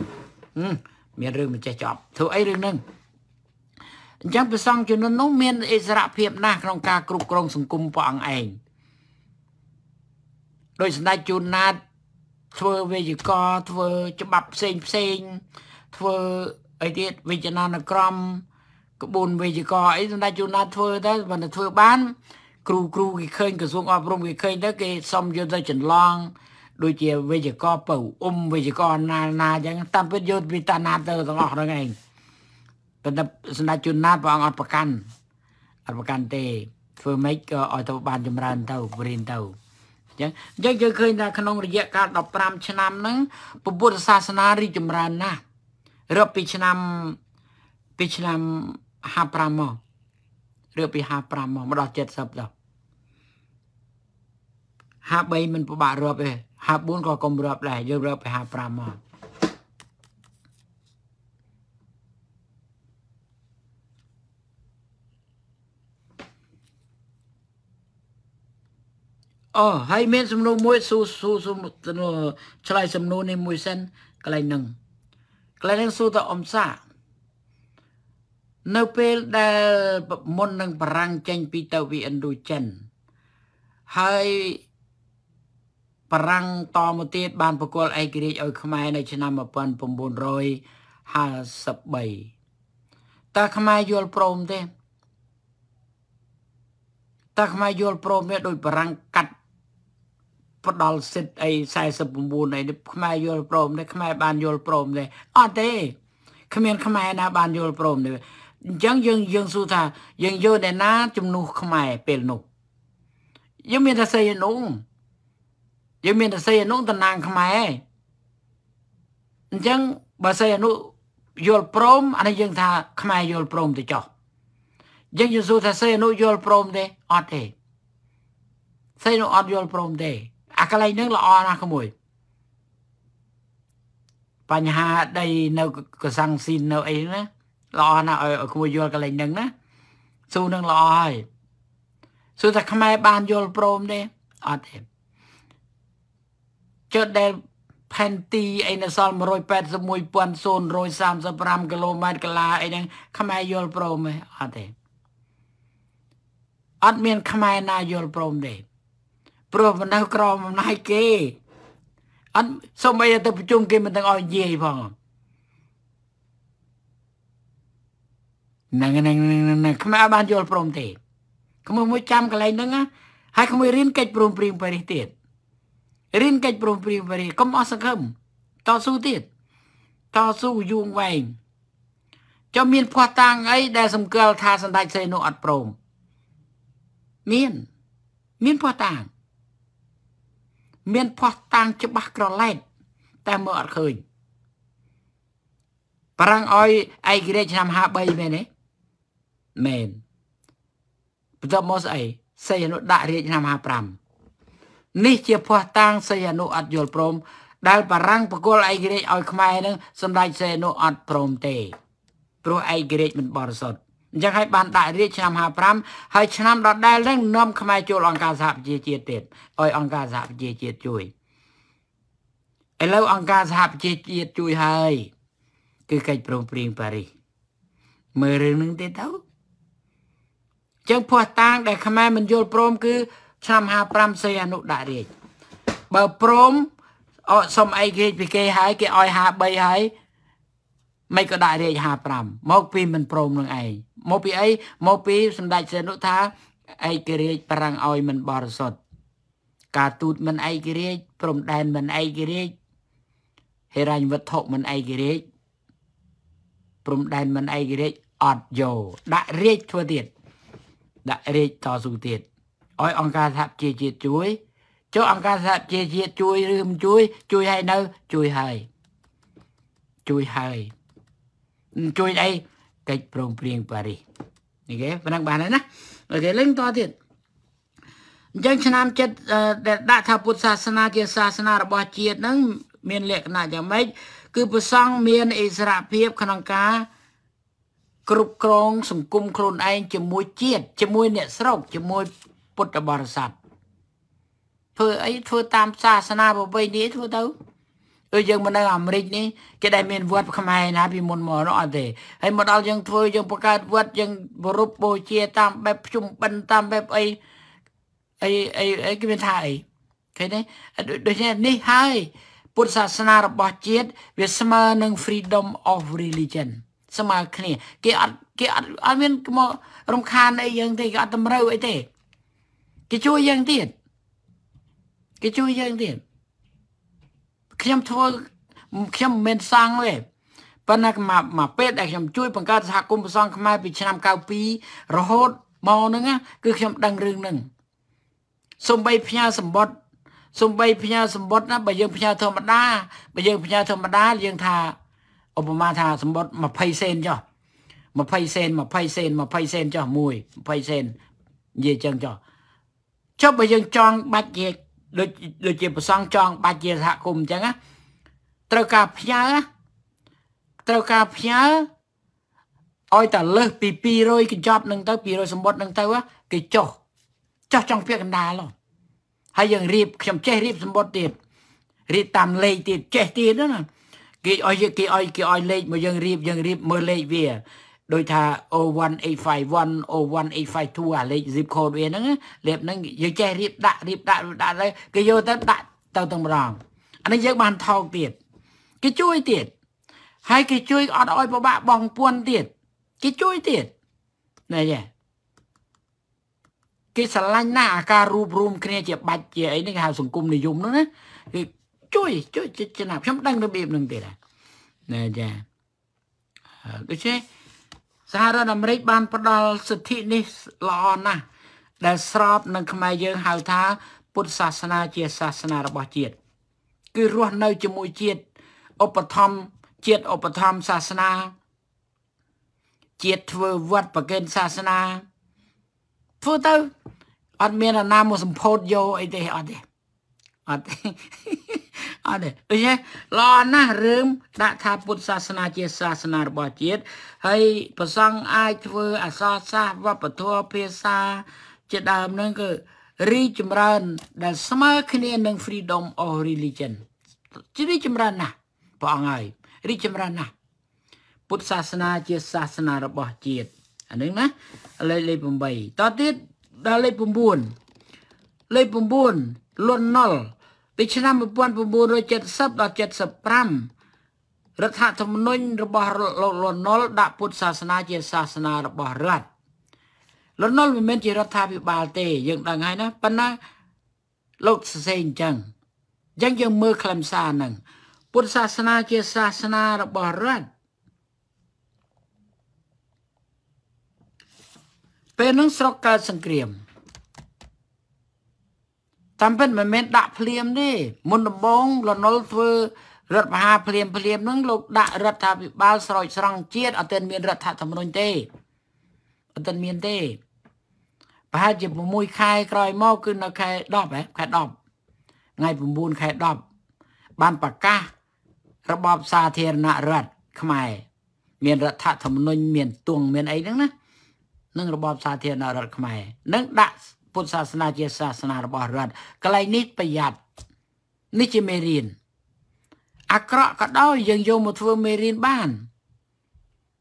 មមានរឿងមិនចេះចប់ធ្វើអីរឿងហ្នឹងអញ្ចឹងព្រះសង្ឃជំនាន់នោះមានអិសរភាពណាស់ក្នុងការគ្រប់គ្រងសង្គមព្រះអង្គឯងដោយសម្ដេចជួនណាតធ្វើវេយ្យាករធ្វើច្បាប់ផ្សេងផ្សេង ធ្វើអីទៀតវិចារណក្រមក្បួនវេយ្យាករអីសម្ដេចជួនណាតធ្វើទៅបើទៅធ្វើបាន គ្រូគ្រូគេឃើញ ក្រសួងអប់រំគេឃើញទៅគេសុំយកទៅចន្លងដូចជាវិជ្ជករពៅអ៊ុំវិជ្ជករណាណាអញ្ចឹងតាម ពិតយកវិតាណាទៅទាំងអស់ហ្នឹងឯងប៉ុន្តែសម្ដេចជួនណាតព្រះអង្គអត់ប្រកាន់អត់ប្រកាន់ទេធ្វើម៉េចក៏ឲ្យទៅបាន ចម្រើនទៅបរិញ្ញទៅអញ្ចឹងយើងឃើញថាក្នុងរយៈកាល15ឆ្នាំហ្នឹងពុទ្ធសាសនារីកចម្រើនណាស់រាប់ពីឆ្នាំពីឆ្នាំ55មករាប់ពី55មកមកដល់70ដល់53មិនពិបាករាប់ទេ54ក៏កុំរាប់ដែរយើងរាប់ទៅ55មកអូហើយមានសំណួរមួយស៊ូស៊ូស៊ូឆ្លើយសំណួរនេះមួយសិនកន្លែងហ្នឹងកន្លែងហ្នឹងស៊ូទៅអំសានៅពេលដែលមុននឹងបរាំងចេញ ពីទៅវិឥណ្ឌូចិនហើយបារាំងតមកទៀតបានប្រគល់ឯករាជ្យឲ្យ ខ្មែរនៅឆ្នាំ1953តើខ្មែរយល់ព្រមទេតើខ្មែរយល់ព្រមទេដោយបារាំងកាត់ផ្ដាល់សិទ្ធអី49អីខ្មែរយល់ព្រមទេខ្មែរបានយល់ព្រមទេអត់ទេគ្មានខ្មែរ ណា បានយល់ព្រមទេអញ្ចឹងយើងយើងសួរថាយើងយល់តែណាជំនួសខ្មែរពេលនោះយើងមានតែសេយនោះយើងមានតែសីអនុតំណាងខ្មែរអញ្ចឹងបើសីអនុយល់ព្រមអានេះយើងថាខ្មែរយល់ព្រមទៅចោះយើងយល់ថាសីអនុយល់ព្រមទេអត់ទេសីអនុអត់យល់ព្រមទេ អាកន្លែងហ្នឹងល្អណាស់ក្មួយ បញ្ហាដីនៅកសាំងស៊ីននៅអីណាល្អណាស់ឲ្យក្មួយយល់កន្លែងហ្នឹងណាស៊ូនឹងល្អហើយស៊ូថាខ្មែរ បានយល់ព្រមទេអត់ទេចុះដែលផែនទីអីនៅសល់181035គីឡូម៉ែត្រកន្លាអីហ្នឹងខ្មែរយល់ព្រមទេអត់ទេអត់មាន ខ្មែរណាយល់ព្រមទេព្រោះនៅក្រមអំណាចគេអត់សូម្បីតែប្រជុំគេមិនទាំងអស់និយាយផងណងណងណងខ្មែរបានយល់ព្រមទេក្មួយមួយចាំកន្លែងហ្នឹងហើយក្មួយរៀនកិច្ចព្រមព្រៀងប៉ារីសទៀតរៀនកិច្ចប្រំព្រៀងវេរាកុំអស់សង្ឃឹមតស៊ូទៀតតស៊ូយូងវែងចុះមានភ័ស្តុតាងអីដែលសម្គាល់ថាសម្ដេចសេនោះអត់ព្រមមាន មានភ័ស្តុតាងមានភ័ស្តុតាងច្បាស់ក្រឡែតតែមើលអត់ឃើញប្រាំងឲ្យឯករាជ្យឆ្នាំ53មែនទេមែនបន្ទាប់មកស្អីសេនោះដាក់រាជឆ្នាំ55នេះជាភ័ស្តុតាងសីហនុអត់យល់ព្រមដែលបារាំងបកលឯករាជ្យឲ្យខ្មែរនឹងសម្ដេចសីហនុអត់ព្រមទេព្រោះឯករាជ្យមិនបរិសុទ្ធអញ្ចឹងហើយបានដាក់រាជឆ្នាំ55ហើយឆ្នាំដដែលហ្នឹងនាំខ្មែរចូលអង្គការសហប្រជាជាតិទៀតឲ្យអង្គការសហប្រជាជាតិជួយឥឡូវអង្គការសហប្រជាជាតិជួយហើយគឺកិច្ចព្រមព្រៀងប៉ារីសមើលរឿងហ្នឹងទេទៅអញ្ចឹងភ័ស្តុតាងដែលខ្មែរមិនយល់ព្រមគឺឆ្នាំ55សេអនុដាក់រាជបើព្រមអត់សុំឯករាជ្យពីគេហើយគេឲ្យ53ហើយមិនក៏ដាក់រាជ55មកពីមិនព្រមនឹងឯងមកពីអី មកពីសម្ដេចសេនុថាឯករាជ្យប្រាំងឲ្យមិនបរិសុទ្ធការទូតមិនឯករាជ្យព្រំដែនមិនឯករាជ្យហេរញ្ញវត្ថុមិនឯករាជ្យព្រំដែនមិនឯករាជ្យអត់យកដាក់រាជធ្វើទៀតដាក់រាជតស៊ូទៀតឲ្យអង្គការសហប្រជាជាតិជួយចុះអង្គការសហប្រជាជាតិជួយឬមិនជួយ ជួយហើយនៅ ជួយហើយជួយហើយជួយអីកិច្ចព្រមព្រៀងប៉ារីសនេះគេប៉ុណ្ណឹងបានហើយណាអូខេលេងតទៀតអញ្ចឹងឆ្នាំចិត្តដែលដាក់ថាពុទ្ធសាសនាជាសាសនារបស់ជាតិហ្នឹងមានលក្ខណៈយ៉ាងម៉េចគឺព្រះសង្ឃមានអិសរភាពក្នុងការគ្រប់គ្រងសង្គមខ្លួនឯងជាមួយជាតិជាមួយអ្នកស្រុកជាមួយពុទ្ធបរិស័ទធ្វើអីធ្វើតាមសាសនាប្រពៃណីធ្វើទៅដូចយើងមកនៅអាមេរិកនេះគេដែលមានវត្ត ខ្មែរណាពីមុនមកនោះអត់ទេហើយមកដល់យើងធ្វើយើងបង្កើតវត្តយើងបរពបូជាតាមបែបភ្ជុំបិណ្ឌតាមបែបអីអីអីអីគេមានថាអីឃើញទេដូច្នេះនេះហើយ ពុទ្ធសាសនារបស់ជាតិវាស្មើនឹង freedom of religion ស្មើគ្នាគេអត់គេអត់អត់មានមករំខានអីយើងទេគេអត់តម្រូវអីទេគេជួយយើងទៀតគេជួយយើងទៀតខ្ញុំធ្វើខ្ញុំមិនមែនសង់ទេប៉ុន្តែមកមកពេលដែលខ្ញុំជួយបង្កើតសហគមន៍ប្រសងខ្មែរពីឆ្នាំ92រហូតមកហ្នឹងគឺខ្ញុំដឹងរឿងហ្នឹងសំបីផ្ញើសម្បត្តិសំបីផ្ញើសម្បត្តិណាបើយើងផ្ញើធម្មតាបើយើងផ្ញើធម្មតាយើងថាឧបមាថាសម្បត្តិ20សេនចុះ20សេន20សេន20សេនចុះ1 20សេននិយាយចឹងចុះចុះបើយើងចង់បាច់ជាដូចដូចជាប្រសងចង់បាច់ជាសហគមន៍អញ្ចឹងណាត្រូវការផ្ញើត្រូវការផ្ញើឲ្យតែលើសពី200កញ្ចប់នឹងទៅ200សម្បត្តិនឹងទៅគេចុះចុះចង់ពាក្យកណ្ដាលហើយយើងរៀបខ្ញុំចេះរៀបសម្បត្តិទៀតរៀបតាមលេខទៀតចេះទៀតណាគេឲ្យគេឲ្យគេឲ្យលេខមកយើងរៀបយើងរៀបមើលលេខវាដោយថា01851 01852អាលេខ zip code វាហ្នឹងលេខហ្នឹងយើងចេះរៀបដាក់រៀបដាក់ដាក់ទៅគេយកទៅដាក់ទៅទាំងម្ដងអានេះយើងបានថោកទៀតគេជួយទៀតហើយគេជួយអត់ឲ្យពិបាកបងពួនទៀតគេជួយទៀតណែយ៉ាគេស្រឡាញ់ណាស់អាការរួបរวมគ្នាជាបាច់ជាអីនេះគេហៅ សង្គមនិយមនោះណាគេជួយ ជួយចំណាប់ខ្ញុំដឹងរបៀបនឹងទៀតណែយ៉ាដូច្នេះសហរដ្ឋអាមេរិកបានផ្ដល់សិទ្ធិនេះល្អណាស់ដែលស្របនឹងខ្មែរយើងហៅថា ពុទ្ធសាសនាជា សាសនារបស់ជាតិគឺរស់នៅជាមួយជាតិឧបត្ថម្ភជាតិឧបត្ថម្ភសាសនា ជាតិធ្វើវត្តប្រកេនសាសនាធ្វើទៅអត់មានអាណាមកសម្ពោធយកអីទេអត់ទេអត់ទេអត់ទេអញ្ចឹងល្អណាស់រឿងដាក់ថាពុទ្ធសាសនាជាសាសនារបស់ជាតិហើយប្រសង់អាចធ្វើអសរសាស្ត្រវប្បធម៌ភាសា ជាដើមនឹងគឺរីចម្រើនដែលស្មើគ្នានឹង freedom of religion ជារីចម្រើនណាស់ព្រះអង្គហើយរីចម្រើនណាស់ពុទ្ធសាសនាជាសាសនារបស់ជាតិអានឹងណាលេខលេខ8តទៀតដល់លេខ9លេខ9លន់ណល់ពីឆ្នាំ1970ដល់75រដ្ឋធម្មនុញ្ញរបស់លោកលន់នល់ដាក់ពុទ្ធសាសនាជា សាសនារបស់រដ្ឋលន់នល់មិនមែនជារដ្ឋាភិបាលទេ យើងដឹងហើយណាប៉ុន្តែលោកសរសេរអញ្ចឹងអញ្ចឹងយើងមើលខ្លឹមសារហ្នឹងពុទ្ធសាសនាជាសាសនារបស់រដ្ឋពេលនឹងស្រុកកើតសង្គ្រាមតាមពិតមិនមែនដាក់ភ្លាមទេមុនដំបូងលនុលធ្វើរដ្ឋបហាភ្លាមភ្លាមហ្នឹងលោកដាក់រដ្ឋាភិបាលស្រោចស្រង់ជាតិអត់ទានមានរដ្ឋធម្មនុញ្ញទេអត់ទានមានទេប្រហែលជា6ខែក្រោយមកគឺនៅខែ10ហ៎ខែ10ថ្ងៃ9ខែ10បានប្រកាសរបបសាធារណរដ្ឋខ្មែរមានរដ្ឋធម្មនុញ្ញមានទង់មានអីហ្នឹងណានឹងរបបសាធារណរដ្ឋខ្មែរនឹងដាក់ពុទ្ធសាសនាជាសាសនារបស់រដ្ឋកន្លែងនេះប្រយ័ត្ននេះជាមេរៀនអាក្រក់ក៏ដោយយើងយកមកធ្វើមេរៀនបាន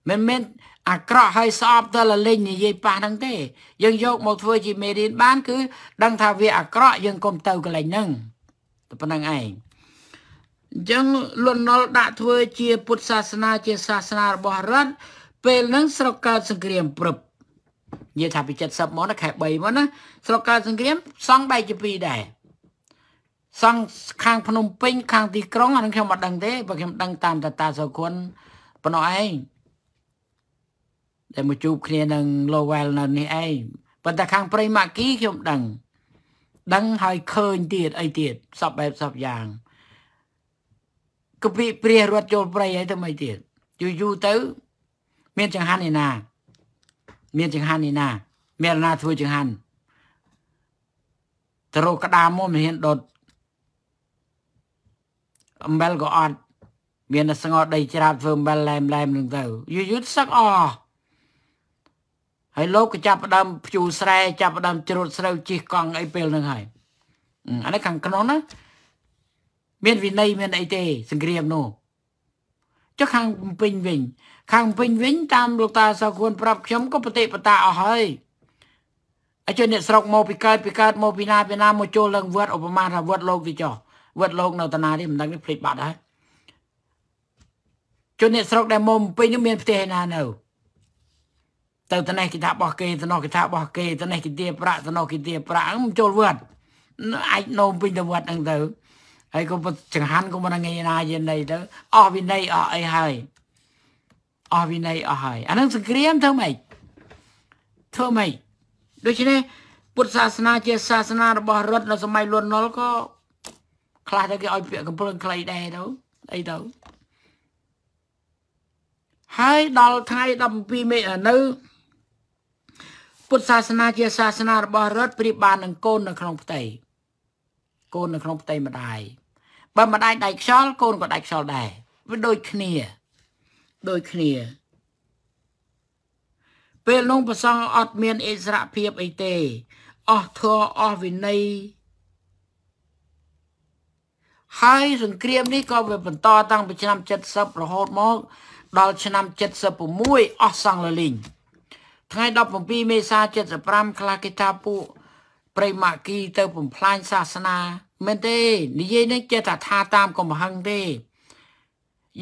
មិនមែនអាក្រក់ហើយស្អប់ទៅលលេងនិយាយប៉ះហ្នឹងទេយើងយកមកធ្វើជាមេរៀនបាន គឺ ដឹងថាវាអាក្រក់យើងកុំទៅកន្លែងហ្នឹងតែប៉ុណ្្នឹងឯងអញ្ចឹងលន់នល់ដាក់ធ្វើជា ពុទ្ធសាសនាជាសាសនារបស់រដ្ឋពេលហ្នឹងស្រុកកើតសង្គ្រាមព្រឹបនិយាយថាពី70មកណាខែ3មកណាស្រុកកើតសង្គ្រាមសង់បែកជាពីរដែរសង់ខាងភ្នំពេញខាងទីក្រុងអានឹងខ្ញុំមិនដឹងទេបើខ្ញុំដឹងតាមតាតាសោគុណប៉ុណ្ណោះឯងតែមកជួបគ្នានឹង Lowell នៅនេះឯងប៉ុន្តែខាងព្រៃម៉ាគីខ្ញុំដឹង ដឹងហើយឃើញទៀតអីទៀតសពបែបសពយ៉ាងកពីព្រះរត់ចូលព្រៃហើយទៅមិនទៀតយូរយូរទៅ មានចង្ហាន់ឯណាមានចង្ហាន់នេះណា មានណាធ្វើចង្ហាន់ទៅរកក្តាមមកមិនហ៊ានដុតអំបិលក៏អត់មានស្ងោដីច្រាបធ្វើអំបិលឡែមឡែមនឹងទៅយូរយូរសឹកអស់ហើយលោកក៏ចាប់ផ្ដើមភូស្រែចាប់ផ្ដើមជ្រូតស្រូវជីកកង់អីពេលហ្នឹងហើយអានេះខាងក្នុងណាមានវិន័យមានអីទេ សង្គ្រាមនោះចុះខាងពេញវិញខាងពេញវិញតាមលោកតាសៅខួនប្រាប់ខ្ញុំក៏បតិបតាអស់ហើយអញ្ចឹងអ្នកស្រុកមកពីកើតពីកើតមកពីណាពីណាមកចូលឡើងវត្តឧបមាថាវត្តលោកទីចោះវត្តលោកនៅតាណានេះមិនដឹងនេះភ្លេចបាត់ហើយជនអ្នកស្រុកដែលមកពេញនេះមានផ្ទះឯណានៅទៅត្នេះគេថាបោះគេត្នោះគេថាបោះគេត្នេះគេទាប្រាក់ត្នោះគេទាប្រាក់មិនចូលវត្តអាចនោមពេញទៅវត្តហ្នឹងទៅហើយក៏ចង្ហាន់ក៏មិនងាយណាយាន័យទៅអស់វិន័យអស់អីហើយអស់វិន័យអស់ហើយអានឹងសង្គ្រាមធ្វើម៉េចធ្វើម៉េចដូច្នេះពុទ្ធសាសនាជាសាសនារបស់រដ្ឋនៅសម័យលន់នល់ក៏ខ្លះតែគេឲ្យពាក្យកំភ្លើងខ្លីដែរទៅអីទៅហើយដល់ថ្ងៃ17មេនៅពុទ្ធសាសនាជា សាសនារបស់រដ្ឋប្រៀបបាននឹងកូននៅក្នុងផ្ទៃកូននៅក្នុងផ្ទៃម្ដាយបើម្ដាយដាច់ខ្យល់កូនក៏ដាច់ខ្យល់ដែរវាដូចគ្នាដូចគ្នាពេលនោះព្រះសង្ឃអត់មានអិសរភាពអីទេអស់ធម៌អស់វិន័យហើយសង្គ្រាមនេះក៏វាបន្តតាំងពីឆ្នាំ70រហូតមកដល់ឆ្នាំ76អស់សង្ឃលលីងថ្ងៃ17មេសា75ខ្លះគេថាពួកប្រៃម៉ាគីទៅបំផ្លាញសាសនាមែនទេនិយាយនេះចេះថាថាតាមកំហឹងទេ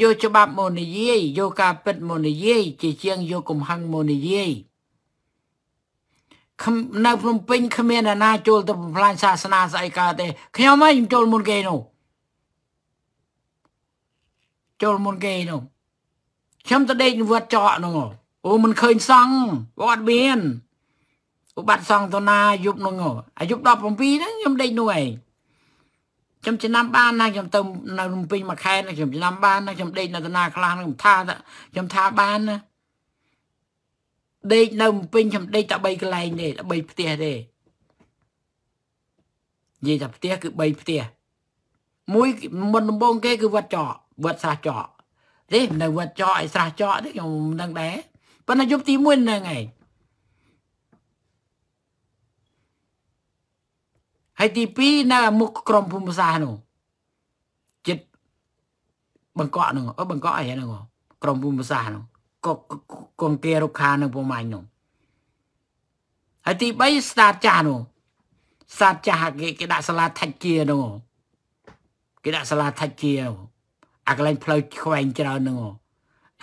យកច្បាប់មកនិយាយយកការពិតមកនិយាយជាជាងយកកំហឹងមកនិយាយនៅភ្នំពេញគ្មានអាណា ចូលទៅបំផ្លាញសាសនាស្អីកើតទេ ខ្ញុំហើយខ្ញុំចូលមុនគេនោះចូលមុនគេនោះខ្ញុំទៅដេកវត្តចកនោះអូមិនឃើញសង់វត្តមានឧបត្តិសង់តណាយប់នោះអាយុ17ហ្នឹងខ្ញុំដេកនោះឯងខ្ញុំចំណាំបានណាខ្ញុំទៅនៅភ្នំពេញមួយខែណាខ្ញុំចំណាំបានណាខ្ញុំដេកនៅតាណាខ្លះខ្ញុំថាខ្ញុំថាបានណាដេកនៅភ្នំពេញខ្ញុំដេកតែ3កន្លែងទេតែ3ផ្ទះទេនិយាយថាផ្ទះគឺ3ផ្ទះមួយមុនដំបូងគេ គឺវត្តចកវត្តសាសចកទេនៅវត្តចកឯស្រះចកទេខ្ញុំមិនដឹងដែរប៉ុន្តែយប់ទី1ហ្នឹងឯងហើយទី2នៅមុខក្រមភូមិសាស្ត្រនោះចិត្តបង្កក់នោះអឺបង្កក់អីហ្នឹងក្រមភូមិសាស្ត្រនោះកកងគេរុក្ខានៅពុំអញនោះហើយទី3ស្តាតចាស់នោះស្តាតចាស់គេគេដាក់សាលាថាច់ជានោះគេដាក់សាលាថាច់ជា អាកន្លែងផ្លូវខ្វែងច្រើនហ្នឹង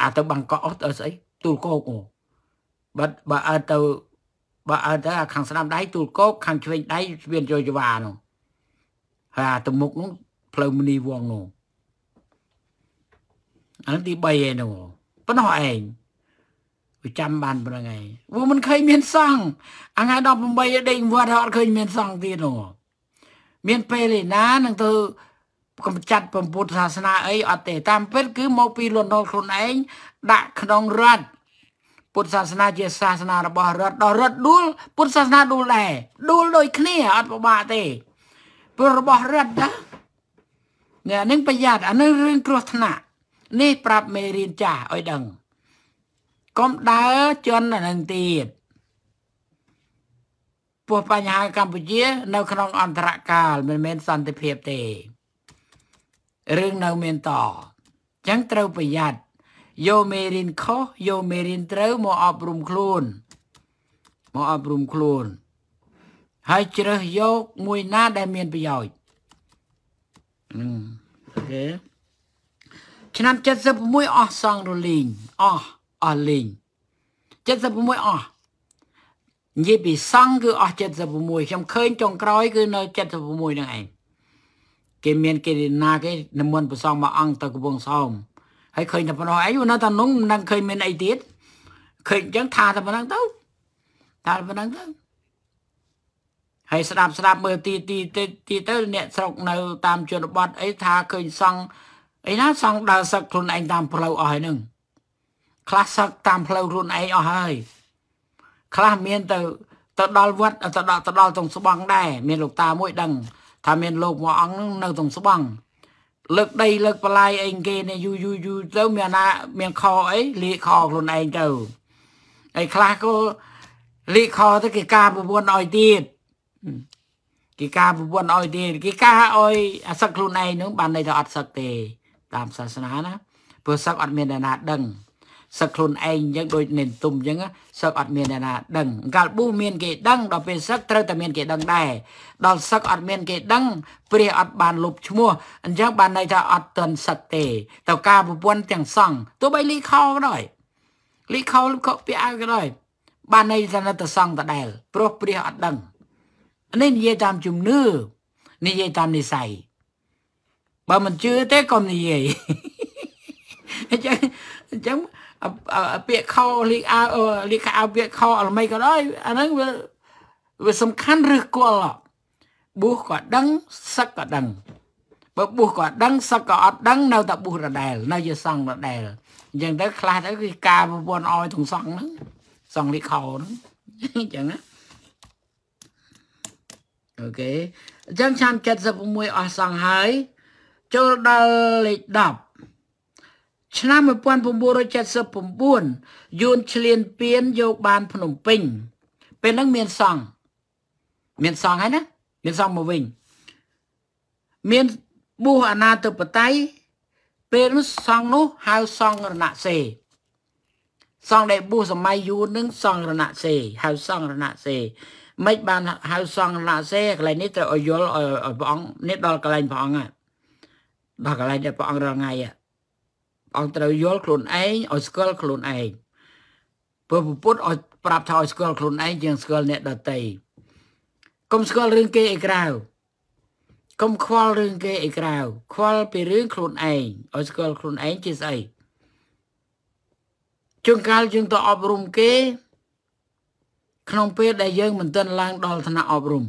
អាទៅបង្កក់អត់ស្អីទូលកោកបាត់បើអត់ទៅបើអត់ទៅខាងស្ដាំដៃទូលកោកខាងឆ្វេងដៃស្វៀនយោយវ៉ានោះហើយអាទៅមុខនោះផ្លូវមនីវងនោះអានទី3ឯនោះប៉ុណ្ណោះឯងវាចាំបានប៉ុណ្្នឹងឯងវាមិនឃើញមានសង្ឃអាថ្ងៃ18ដេកវត្តអត់ឃើញមានសង្ឃទៀតនោះមានពេលឯណានឹងទៅកំចាត់ពុទ្ធសាសនាអីអត់ទេតាមពិត គឺមកពីលន់ដល់ខ្លួនឯងដាក់ក្នុងរដ្ឋពុទ្ធសាសនាជាសាសនារបស់រដ្ឋដល់រដ្ឋដួលពុទ្ធសាសនាដួលដែរដួលដូចគ្នាអត់ពិបាកទេព្រោះរបស់រដ្ឋណាអ្នកនឹងប្រយ័ត្នអានេះរឿងគ្រោះថ្នាក់នេះប្រាប់មេរៀនចាស់ឲ្យដឹងកុំដើរជន់អានឹងទៀតពោះបញ្ហាកម្ពុជានៅក្នុងអន្តរកាលមិនមែនសន្តិភាពទេរឿងនៅមានតអញ្ចឹងត្រូវប្រយ័ត្នយកមេរៀនខុសយកមេរៀនត្រូវមកអប់រំខ្លួនមកអប់រំខ្លួនហើយជ្រើសយកមួយណាដែលមានប្រយោជន៍ហ្នឹងអូខេឆ្នាំ76អស់សង់រលីងអស់អស់លីង76អស់និយាយពីសង់គឺអស់76ខ្ញុំឃើញចុងក្រោយគឺ នៅ76ហ្នឹងឯងគេមានគេណាគេនិមន្តព្រះសង្ឃមកអង្គទៅកំពង់សោមហើយឃើញតែប៉ុណ្ណោះឯងនៅតែនោះមិនដឹងឃើញមានអីទៀតឃើញអញ្ចឹងថាតែប៉ុណ្ណឹងទៅថាប៉ុណ្ណឹងទៅហើយស្ដាប់ស្ដាប់មើលទីទីទីទៅ អ្នកស្រុកនៅតាមជនបទអីថាឃើញសង់អីណាសង់ដើរសឹកខ្លួនឯងតាមផ្លូវអស់ហើយនឹងខ្លះសឹកតាមផ្លូវខ្លួនឯងអស់ហើយខ្លះមានទៅទៅដល់វត្តទៅដល់ទៅដល់ត្រង់ស្បង់ដែរមានលោកតាមួយ ដឹង ថាមានលោកមួយអង្គនៅត្រង់ស្បង់លើកដីលើកបន្លាយអីគេនេះយូរយូរយូរទៅមានណាមានខអីលាខខ្លួនឯងទៅហើយខ្លះក៏លាខទៅគេការប្រពន្ធឲ្យទៀតគេការប្រពន្ធឲ្យទៀតគេការឲ្យអាសឹកខ្លួនឯងនោះបានន័យថាអត់សឹកទេ តាមសាសនាណាព្រោះសឹកអត់មានអ្នកណាដឹងសឹកខ្លួនឯងអញ្ចឹងដូចនេនទុំអញ្ចឹងសឹកអត់មានអ្នកណាដឹងកាលប៊ូមានគេដឹងដល់ពេលសឹកត្រូវតែមានគេដឹងដែរដល់សឹកអត់មានគេដឹងព្រះអត់បានលុបឈ្មោះអញ្ចឹងបានន័យថាអត់ទាន់សឹកទេទៅការប្រពន្ធទាំងសងទោះបីលីខោក៏ដោយ លីខោលកពាក់អើក៏ដោយ បានន័យថានៅតែសងដដែលព្រោះព្រះអត់ដឹងនេះនិយាយតាមជំនឿនិយាយតាមនិស័យបើមិនជឿទេកុំនិយាយអញ្ចឹងអញ្ចឹងពាក្យខលីកអើលីកអើពាក្យខអល់មិនក៏ដោយអាហ្នឹងវាវាសំខាន់ឬគល់ប៊ូសក៏ដឹងសឹកក៏ដឹងបើប៊ូសក៏ដឹងសឹកក៏អត់ដឹងនៅតែប៊ូសរដែល នៅជាសង់រដែលអញ្ចឹងទៅខ្លះទៅគឺការប្រព័ន្ធអយទាំងសង់ហ្នឹងសង់លីខហ្នឹងអញ្ចឹងណាអូខេអញ្ចឹងឆ្នាំ76អស់សង់ហើយចូលដល់លេខ10ឆ្នាំ1979យួនឆ្លៀនពៀនយកបាន ភ្នំពេញពេលហ្នឹងមានសង្ឃមានសង្ឃហើយណាមានសង្ឃមកវិញមានបុះអាណាធិបតេយ្យពេលនោះសង្ឃនោះហៅសង្ឃរណសេ សង្ឃដែលបុះសម័យយួននឹងសង្ឃរណសេ ហៅសង្ឃរណសេមិនបានហៅសង្ឃរណសេកន្លែងនេះត្រូវឲ្យយល់ឲ្យព្រះអង្គនេះដល់កន្លែងព្រះអង្គដល់កន្លែងដែលព្រះអង្គរាល់ថ្ងៃហ្នឹងអង្គត្រូវយល់ខ្លួនឯងឲ្យស្គាល់ខ្លួនឯងព្រោះពុទ្ធឲ្យប្រាប់ថាឲ្យស្គាល់ខ្លួនឯងជាងស្គាល់អ្នកដទៃកុំស្គាល់រឿងគេអីក្រៅកុំខ្វល់រឿងគេអីក្រៅខ្វល់ពីរឿងខ្លួនឯងឲ្យស្គាល់ខ្លួនឯងជាស្អីជួនកាលយើងទៅអប់រំគេ ក្នុងពេលដែលយើងមិនទាន់ឡើងដល់ឋានៈអប់រំ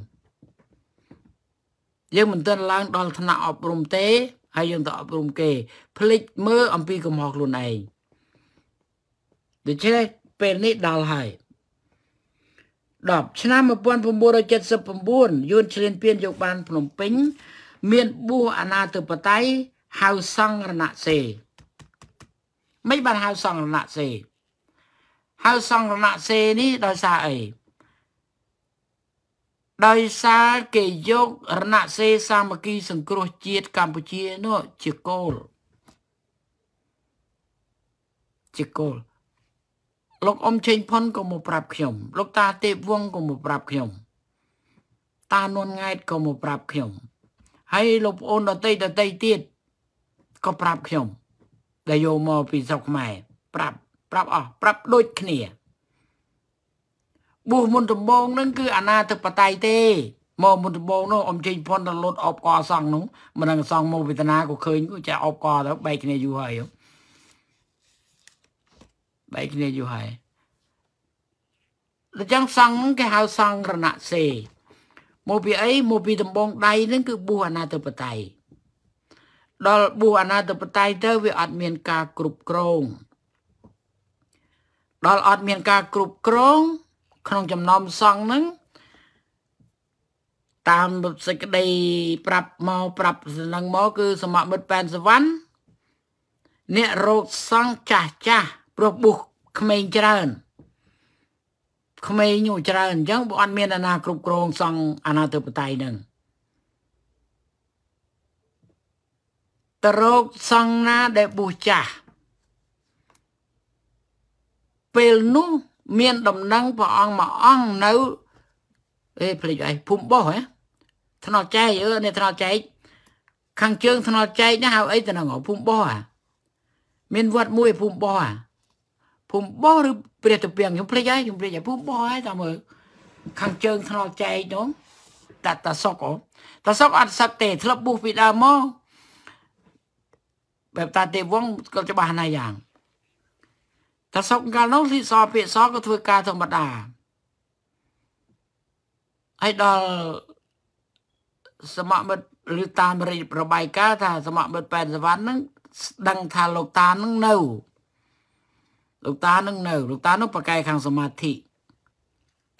យើងមិនទាន់ឡើងដល់ឋានៈអប់រំទេហើយយើងទៅអប់រំគេភ្លេចមើលអំពីកំហុសខ្លួនឯងដូច្នេះពេលនេះដល់ហើយ10ឆ្នាំ1979យួនឆ្លៀនពៀនយកបានភ្នំពេញមានបួសអាណាធិបតេយ្យហៅសង្រណសេមិនបានហៅសង្រណសេ ហៅសង្រណសេនេះដោយសារអីដោយសារគេយករណសេសាមគ្គីសង្គ្រោះជាតិកម្ពុជានោះជាគោលជាគោលលោកអ៊ំឆេងផុនក៏មកប្រាប់ខ្ញុំ លោកតាទេពវងក៏មកប្រាប់ខ្ញុំតានួនង៉ែតក៏មកប្រាប់ខ្ញុំហើយលោកប្អូនដតីដតីទៀតក៏ប្រាប់ខ្ញុំ ដែលយកមកពីស្រុកខ្មែរប្រាប់ប្រាប់អស់ប្រាប់ដូចគ្នាបួសមុនដំបងនឹងគឺអាណាធិបតេយ្យទេមកមុនដំបងនោះអំចេញផុនដល់លុតអបកសង់នោះមិនដឹងសង់មកវេទនាក៏ឃើញក៏ចាអបកទៅបែកគ្នាយូរហើយបែកគ្នាយូរហើយដូច្នេះសង់នឹងគេហៅសង់រណសេមកពីអីមកពីដំបងដៃនឹងគឺបួសអាណាធិបតេយ្យដល់បួសអាណាធិបតេយ្យទៅវាអត់មានការគ្រប់គ្រងដល់អត់មានការគ្រប់គ្រងក្នុងចំណោមសង្ឃហ្នឹងតាមសេចក្តីប្រាប់មកប្រាប់សំណឹងមកគឺសមមិត្តប៉ែនសវណ្ណអ្នករោគសង្ឃចាស់ចាស់ព្រោះបុះក្មេងច្រើនក្មេងញូច្រើនអញ្ចឹងបើអត់មាន អាណាគ្រប់គ្រងសង្ឃអាណាធិបតេយ្យនឹងតរោគសង្ឃណាដែលបុះចាស់ពេលនោះមានដំណឹងព្រះអង្គមួយអង្គនៅអេភ្លេចហើយភូមិបោះហ៎ថ្នោតចែកអឺនេះថ្នោតចែកខាងជើងថ្នោតចែកណាហៅអីទៅនឹងភូមិបោះអាមានវត្តមួយភូមិបោះអាភូមិបោះឬព្រះតាពីងខ្ញុំភ្លេចហើយខ្ញុំភ្លេចហើយភូមិបោះហើយតាមមើលខាងជើងថ្នោតចែកនោះតតសុកតសុកអត់សឹកទេធ្លាប់បុះពីដើមមកបែបតាទេវងក៏ច្បាស់ណាស់យ៉ាងថាសុកកាលនោះលីសពាក្យសក៏ធ្វើការធម្មតាហើយដល់សមមិត្តឬតាមរបាយការណ៍ថាសមមិត្តប៉ែនសវណ្ណនឹងដឹងថាលោកតានឹងនៅលោកតានឹងនៅលោកតានឹងប្រកែខាងសមាធិ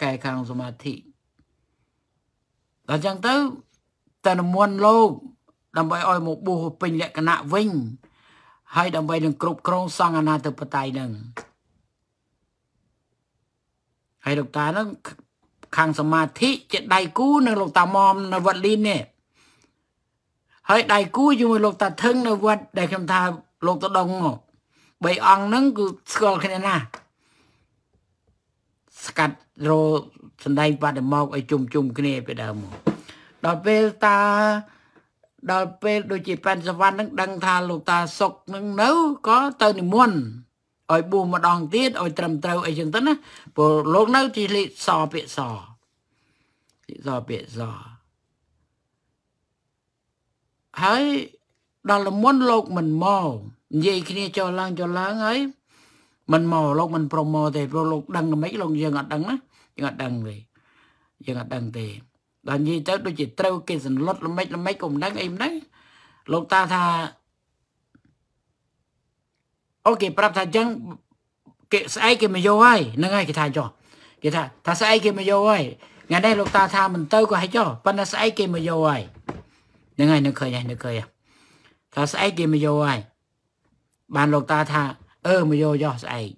កែខាងសមាធិដល់អញ្ចឹងទៅតែនិមន្តលោក ដើម្បីឲ្យមកបួសពេញលក្ខណៈវិញហើយដើម្បីនឹងគ្រប់គ្រងសង្ឃអាណាធិបតេយ្យនឹងហើយលោកតានឹងខាងសមាធិជាដៃគូនឹងលោកតាមុំនៅវត្តលីននេះហើយដៃគូជាមួយលោកតាថឹងនៅវត្តដែលខ្ញុំថាលោកតដងបីអង្គហ្នឹងគឺស្គាល់គ្នាណាស់ស្កាត់រោសំដែងបដិមកឲ្យជុំជុំគ្នាពីដើមមកដល់ពេលតាដល់ពេលដូចជាប៉ែនសវណ្ណនឹងដឹង ថាលោកតាសុកនឹងនៅក៏ទៅនិមន្តឲ្យបួសម្ដងទៀតឲ្យត្រឹមត្រូវអីចឹងទៅណាព្រោះលោកនៅទីលេខសពាក្យសពាក្យសពាក្យសហើយដល់លមុនលោកមិនមកនិយាយគ្នាចុះឡើងចុះឡើងហើយមិនមកលោកមិនប្រមោទេព្រោះលោកដឹងមិនខ្មិចលោកយើងអត់ដឹងណាយើងអត់ដឹងទេយើងអត់ដឹងទេដល់និយាយទៅដូចជាត្រូវគេសន្លត់ល្មិចល្មិចក៏មិនដឹងអីមិនដឹងលោកតាថាអូគេប្រាប់ថាអញ្ចឹងគេស្អែកគេមកយកហើយហ្នឹងហើយគេថាចុះគេថាថាស្អែកគេមកយកហើយថ្ងៃនេះលោកតាថាមិនទៅក៏ហិចចុះប៉ុន្តែស្អែកគេមកយកហើយហ្នឹងហើយនៅឃើញហើយនៅឃើញថាស្អែកគេមកយកហើយបានលោកតាថាអឺមកយកចុះស្អែក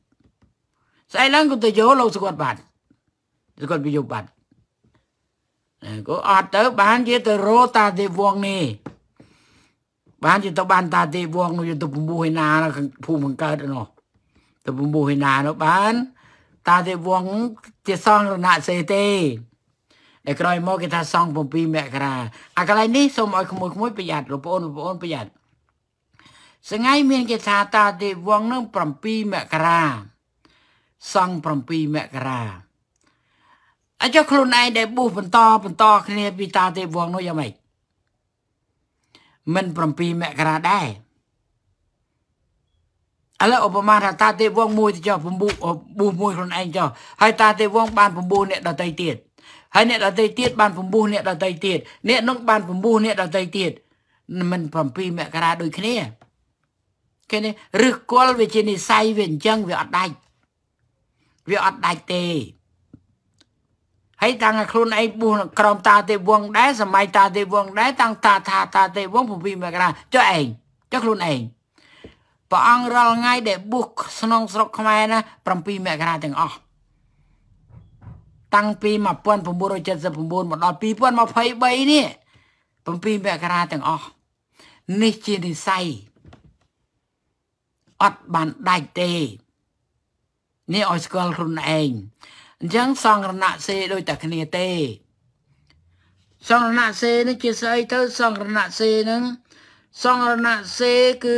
ស្អែកឡើងក៏ទៅយកលោកសគាត់បាត់សគាត់វាយកបាត់ក៏អត់ទៅបានជាទៅរោតាទេវងនេះបានជាទៅបានតាទេវងនោះយទៅ6ហេណាភូមិបង្កើតនោះទៅ6ហេណានោះបាន តាទេវងជាសងរណសេទេឯក្រោយមកគេថាសង7មករាអាកន្លែងនេះសូមឲ្យក្មួយក្មួយប្រយ័ត្នបងប្អូនបងប្អូនប្រយ័ត្នស្ងៃមានគេថាតាទេវងនឹង7មករា សង7មករាអាចខ្លួនឯងដែលបុះបន្តបន្តគ្នាពីតាទេវងនោះយ៉ាងម៉េចមិន7មករាដែរឥឡូវឧបមាថាតាទេវងមួយទៅចុះ9បុះមួយខ្លួនឯងចុះហើយ តាទេវងបាន9អ្នកដតីទៀតហើយអ្នកដតីទៀតបាន9អ្នកដតីទៀតអ្នកនោះបាន9អ្នកដតីទៀតមិន7មករាដូចគ្នាគេនេះឬគល់វាជានិស័យវាអញ្ចឹងវាអត់ដាច់វាអត់ដាច់ទេហើយតាំងខ្លួនឯងបួសក្រោមតាទេវងដែរសម័យតាទេវងដែរតាំងតាថាតាទេវង7មករាចុះឯងចុះខ្លួនឯងព្រះអង្គរាល់ថ្ងៃដែលបួសក្នុងស្រុកខ្មែរណា7មករាទាំងអស់តាំងពី1979មកដល់2023នេះ7មករាទាំងអស់នេះជានិស័យអត់បានដាច់ទេនេះឲ្យស្គាល់ខ្លួនឯងអញ្ចឹងសង្រណសេដូចតែគ្នាទេ សង្រណសេនេះជាស្អីទៅសង្រណសេនឹងសង្រណសេគឺ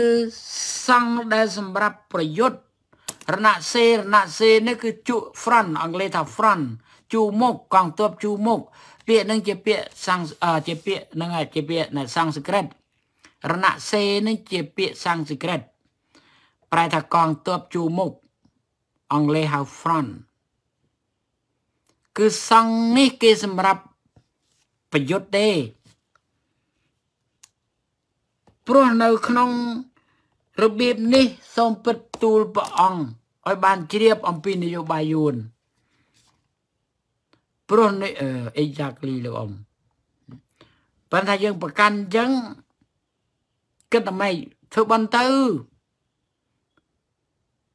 សង្ឃដែលសម្រាប់ប្រយុទ្ធរណសេរណសេនេះគឺជក់ front អង់គ្លេសថា front ជូមុខកងទ័ពជូមុខពាក្យនឹងជាពាក្យសង្ជាពាក្យនឹងជាពាក្យសំស្ក្រឹតរណសេនឹងជាពាក្យសំស្ក្រឹតប្រែថាកងទ័ពជូមុខអង់គ្លេសហៅ front គឺសង្ឃនេះគេសម្រាប់ប្រយុទ្ធទេព្រោះនៅក្នុងរបៀបនេះ សូមពិតទូលព្រះអង្គឲ្យបានជ្រាបអំពីនយោបាយយួនព្រោះនេះអេយ៉ាក្លីលោកអ៊ំប៉ុន្តែយើង ប្រកាន់អញ្ចឹងគិតតែម៉េចធ្វើបន្តទៅ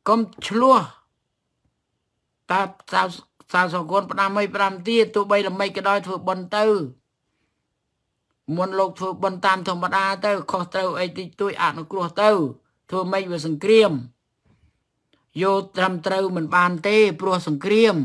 កុំឆ្លោះតើសៅសារសងគុណផ្ដាំឲ្យ5ទៀតទោះបីល្មិចក៏ដោយធ្វើប៉ុនទៅមុនលោកធ្វើប៉ុនតាមធម្មតាទៅខុសត្រូវអីតិចតួចអនុគ្រោះទៅ ធ្វើម៉េចវាសង្គ្រាមយកត្រឹមត្រូវមិនបានទេព្រោះសង្គ្រាម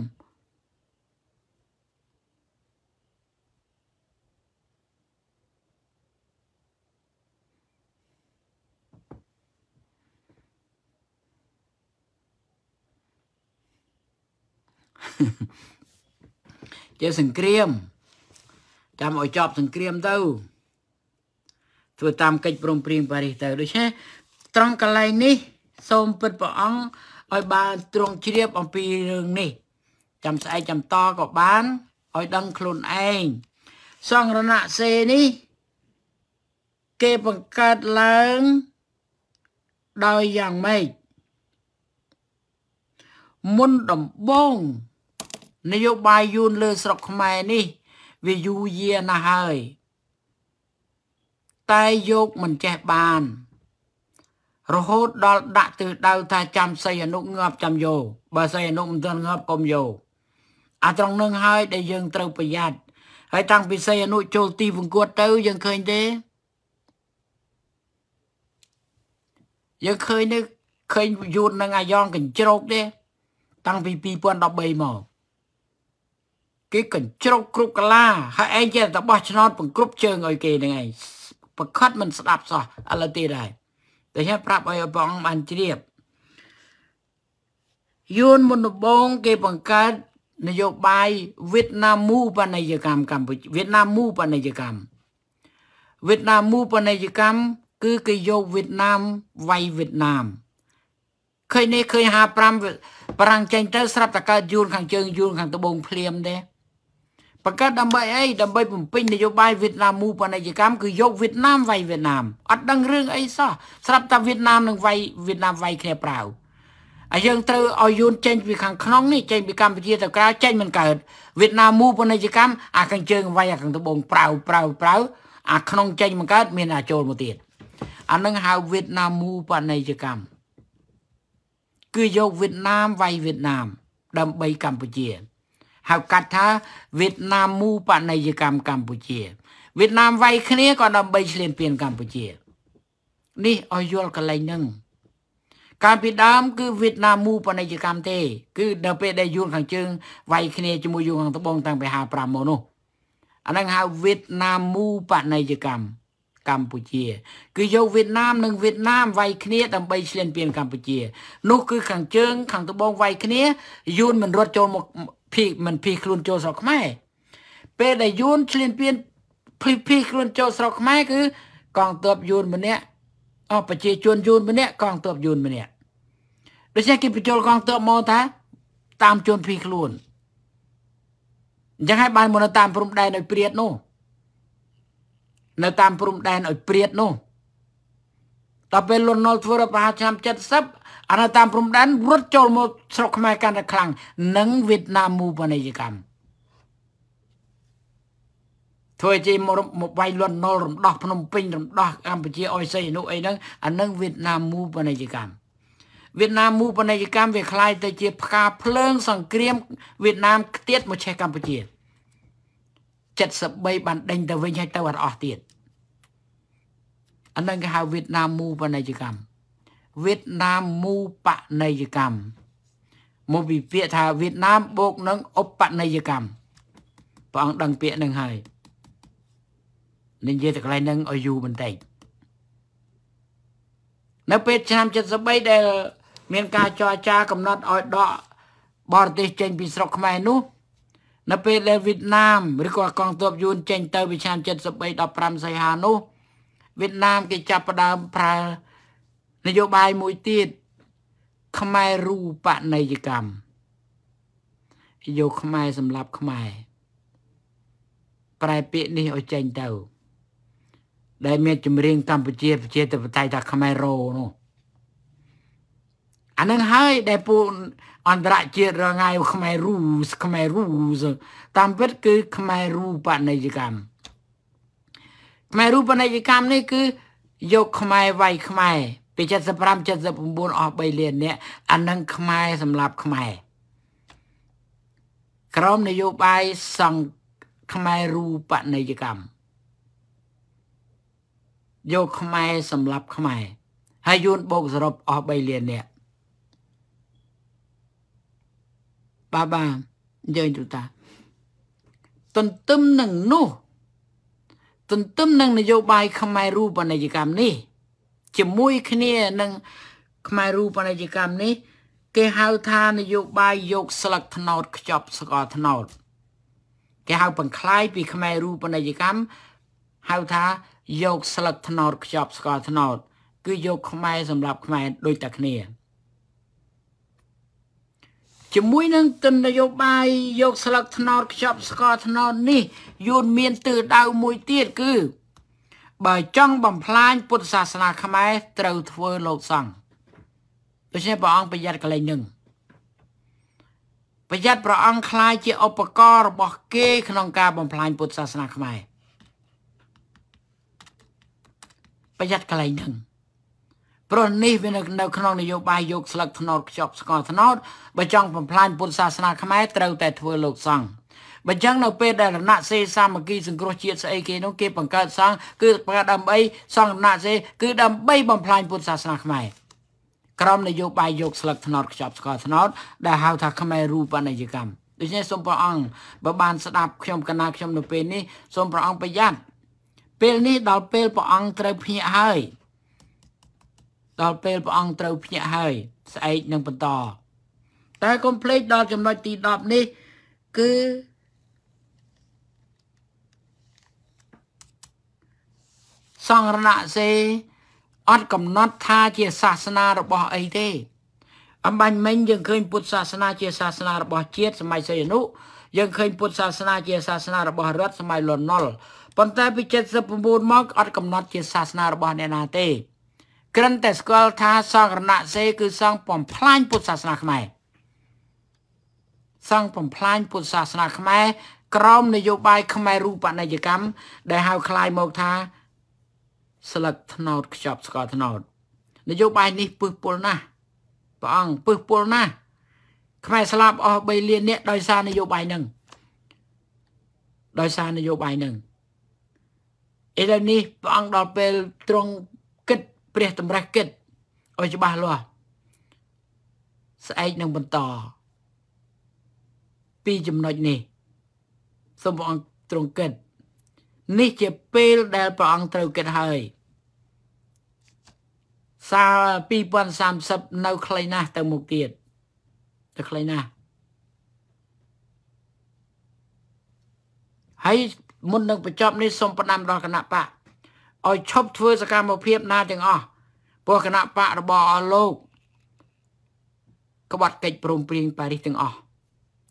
ជាសង្គ្រាម ចាំឲ្យចប់សង្គ្រាមទៅធ្វើតាមកិច្ចព្រមព្រៀងប៉ារីសទៅដូច្នេះត្រង់កន្លែងនេះ សូមពិតព្រះអង្គឲ្យបានទ្រង់ជ្រាបអំពីរឿងនេះចាំស្អែកចាំតក៏បានឲ្យដឹងខ្លួនឯងសង្រណសេនេះ គេបង្កើតឡើងដោយយ៉ាងម៉េចមុនដំបូងនយោបាយយួនលើស្រុកខ្មែរនេះ វាយូរយារណាស់ហើយ តែយកមិនចេះបាន រហូតដល់ដាក់ទិសដៅថាចាំសីអនុងាប់ចាំយកបើសីអនុមិនទាន់ងាប់កុំយកអាត្រង់នឹងហើយដែលយើងត្រូវប្រយ័ត្នហើយតាំងពីសីអនុចូលទីវង្គត់ទៅយើងឃើញទេយើងឃើញនេះឃើញយួននឹងអាយ៉ងកញ្ជ្រោកទេតាំងពី2013មកគេកញ្ជ្រោកគ្រប់កលាហើយឯងចេះតែបោះឆ្នោតបង្គ្រប់ជើងឲ្យគេហ្នឹងឯងប្រកាសមិនស្ដាប់សោះឥឡូវទៀតហើយដូច្នេះប្រាប់ឲ្យព្រះអង្គបានជ្រាបយួនមុនដំបូងគេបង្កើតនយោបាយវៀតណាមូបណិយកម្មកម្ពុជាវៀតណាមូបណិយកម្មវៀតណាមូបណិយកម្មគឺគេយកវៀតណាមវាយវៀតណាមឃើញនេះឃើញ55ប្រាំងចេញទៅស្រាប់តែកើតយួនខាងជើងយួនខាងត្បូងភ្លាមទេបង្កើតដើម្បីអីដើម្បីបំពេញនយោបាយវៀតណាមមូលពាណិជ្ជកម្មគឺយកវៀតណាមវាយវៀតណាមអត់ដឹងរឿងអីសោះស្រាប់តែវៀតណាមនឹងវាយវៀតណាមវាយគ្នាប្រាវហើយយើងត្រូវឲ្យយូនចេញពីខាងក្នុងនេះចេញពីកម្ពុជាទៅក្រៅចេញមិនកើតវៀតណាមមូលពាណិជ្ជកម្មអាខាងជើងវាយអាខាងត្បូងប្រាវប្រាវប្រាវអាក្នុងចេញមិនកើតមានអាចូលមកទៀតអានឹងហៅវៀតណាមមូលពាណិជ្ជកម្ម គឺយកវៀតណាមវាយវៀតណាម ដើម្បីកម្ពុជាហៅកាត់ថាវៀតណាមមូបណិយកម្មកម្ពុជាវៀតណាមវាយគ្នាក៏ដើម្បីឈ្លានពានកម្ពុជានេះឲ្យយល់កន្លែងហ្នឹងកាលពីដើមគឺវៀតណាមមូបណិយកម្មទេគឺដល់ពេលដែលយួនខាងជើងវាយគ្នាជាមួយយួនខាងត្បូងតាំងពី55មកនោះអាហ្នឹងហៅវៀតណាមមូបណិយកម្មកម្ពុជាគឺយកវៀតណាមនិងវៀតណាមវាយគ្នាដើម្បីឈ្លានពានកម្ពុជានោះគឺខាងជើងខាងត្បូងវាយគ្នាយួនមិនរត់ចូលមកភីមិនភីខ្លួនចូលស្រុកខ្មែរពេលដែលយួនឆ្លៀនពៀនភីភីខ្លួនចូលស្រុកខ្មែរគឺកងទ័ពយួនម្នាក់អស់ប្រជាជនយួនម្នាក់កងទ័ពយួនម្នាក់ដូច្នេះគេបញ្ចូលកងទ័ពមកថាតាមជនភីខ្លួនអញ្ចឹងហើយបានមកនៅតាមព្រំដែនឲ្យព្រាតនោះនៅតាមព្រំដែនឲ្យព្រាតនោះដល់ពេលលន់នល់ធ្វើរដ្ឋប្រហារឆ្នាំ70អានៅតាមព្រំដែនរត់ចូលមកស្រុកខ្មែរកាន់តែខ្លាំងនិងវៀតណាមមូបនីយកម្មធ្វើជាមកមកវាយលន់ណុលរំដោះភ្នំពេញរំដោះកម្ពុជាអុយសីអនុអីហ្នឹងអានឹងវៀតណាមមូបនីយកម្មវៀតណាមមូបនីយកម្មវាคล้ายទៅជាផ្កាភ្លើង សង្គ្រាមវៀតណាមខ្ទាតមកឆេះកម្ពុជា73បានដេញទៅវិញហើយទៅអត់អស់ទៀតអានឹងគេហៅវៀតណាមមូបនីយកម្មវៀតណាមមូបណិយកម្មមកពីពាក្យថាវៀតណាមបូកនឹងឧបន័យកម្មព្រះអង្គដឹងពាក្យនឹងហើយ និយាយទៅកន្លែងនឹងឲ្យយូរបន្តិចនៅពេលឆ្នាំ73ដែល មានការចរចាកំណត់ឲ្យដកបរទេសចេញពីស្រុកខ្មែរនោះនៅពេលដែលវៀតណាមឬក៏កងទ័ពយួនចេញទៅពីឆ្នាំ73 15សីហានោះវៀតណាម គេចាប់ផ្ដើមប្រើនយោបាយមួយទៀតខ្មែររូបនីយកម្មយកខ្មែរសម្រាប់ខ្មែរប្រែពាក្យនេះឲ្យចេញទៅដែល មានចម្រៀងកម្ពុជាប្រជាធិបតេយ្យថាខ្មែររោនោះអានឹងហើយដែលពួកអន្តរជាតិរងាយខ្មែររូសខ្មែររូស តាមពិតគឺខ្មែររូបនីយកម្មខ្មែររូបនីយកម្មនេះ គឺយកខ្មែរវាយខ្មែរពី75 79អស់3លាននាក់អានឹងខ្មែរសម្រាប់ខ្មែរក្រមនយោបាយសង្ឃខ្មែររូបនីយកម្មយកខ្មែរសម្រាប់ខ្មែរហើយយួនបូកសរុបអស់3លាននាក់បាបាយើងទូតាទន្ទឹមនឹងនោះទន្ទឹមនឹងនយោបាយខ្មែររូបនីយកម្មនេះជាមួយគ្នានឹងខ្មែររូបនីយកម្មនេះគេហៅថានយោបាយយកស្លឹកថ្នោតខ្ចប់ស្ករថ្នោតគេហៅបង្ខ្លាយពីខ្មែររូបនីយកម្មហៅថាយកស្លឹកថ្នោតខ្ចប់ស្ករថ្នោតគឺយកខ្មែរសម្រាប់ខ្មែរដូចតែគ្នាជាមួយ នឹងទិននយោបាយយកស្លឹកថ្នោតខ្ចប់ស្ករថ្នោតនេះយួនមានទិសដៅមួយទៀតគឺបើចង់បំផ្លាញពុទ្ធសាសនាខ្មែរត្រូវធ្វើលោកសង្ឃដូច្នេះព្រះអង្គប្រយ័ត្នកលែងនឹងប្រយ័ត្នព្រះអង្គខ្លាយជាឧបករណ៍របស់គេក្នុងការបំផ្លាញពុទ្ធសាសនាខ្មែរប្រយ័ត្នកលែងនឹងព្រោះនេះវានៅក្នុងនយោបាយយកស្លឹកថ្នោតខ្ចប់ស្ករថ្នោតបើចង់បំផ្លាញពុទ្ធសាសនាខ្មែរត្រូវតែធ្វើលោកសង្ឃបើចឹងនៅពេលដែលរណសេសាមគ្គីសង្គ្រោះជាតិស្អីគេនោះគេបង្កើតសង្ឃគឺប្រើដើម្បីសង្ឃរណសេគឺដើម្បីបំផ្លាញពុទ្ធសាសនាខ្មែរក្រមនយោបាយយកស្លឹកថ្នោតខ្ចប់ស្ករថ្នោតដែលហៅថាខ្មែររូបនីយកម្មដូច្នេះសូមព្រះអង្គបើបានស្ដាប់ខ្ញុំកណាខ្ញុំនៅពេលនេះសូមព្រះអង្គប្រយ័ត្នពេលនេះដល់ពេលព្រះអង្គត្រូវភ្ញាក់ហើយដល់ពេលព្រះអង្គត្រូវភ្ញាក់ហើយស្អែកនឹងបន្តតែកុំភ្លេចដល់ចំណុចទី10នេះគឺសង្រណសេអត់កំណត់ថាជាសាសនារបស់អីទេអំបញ្ញមិញយើងឃើញពុទ្ធសាសនាជាសាសនារបស់ជាតិសម័យសីហនុយើងឃើញពុទ្ធសាសនាជាសាសនារបស់រដ្ឋសម័យលន់ណុលប៉ុន្តែពី79មកអត់កំណត់ជាសាសនារបស់អ្នកណាទេក្រឹមតែស្គាល់ថាសង្រណសេ គឺសង្ឃបំផ្លាញពុទ្ធសាសនា ខ្មែរសង្ឃបំផ្លាញពុទ្ធសាសនាខ្មែរក្រមនយោបាយខ្មែររូបនីយកម្មដែលហៅคล้ายមកថាស្លឹកថ្នោតខ្ចប់ស្ករថ្នោតនយោបាយនេះពឹសពុលណាស់ព្រះអង្គពឹសពុលណាស់ខ្មែរស្លាប់អស់3លានអ្នកដោយសារនយោបាយនឹងដោយសារនយោបាយនឹងឥឡូវនេះព្រះអង្គដល់ពេលទ្រង់គិត ព្រះតម្រាស់គិតឲ្យច្បាស់លាស់ស្អែកនឹងបន្ត ពីចំណុចនេះសូមព្រះអង្គទ្រង់គិត នេះជាពេលដែលព្រះអង្គត្រូវគិតហើយសាល2030នៅខ្លីណាស់ទៅមុខទៀតទៅខ្លីណាស់ហើយមុននឹងបញ្ចប់នេះសូមផ្ដាំដល់គណៈបកឲ្យឈប់ធ្វើសកម្មភាពណាទាំងអស់ព្រោះគណៈបករបស់អស់លោកក្បត់កិច្ចព្រមព្រៀងប៉ារីសទាំងអស់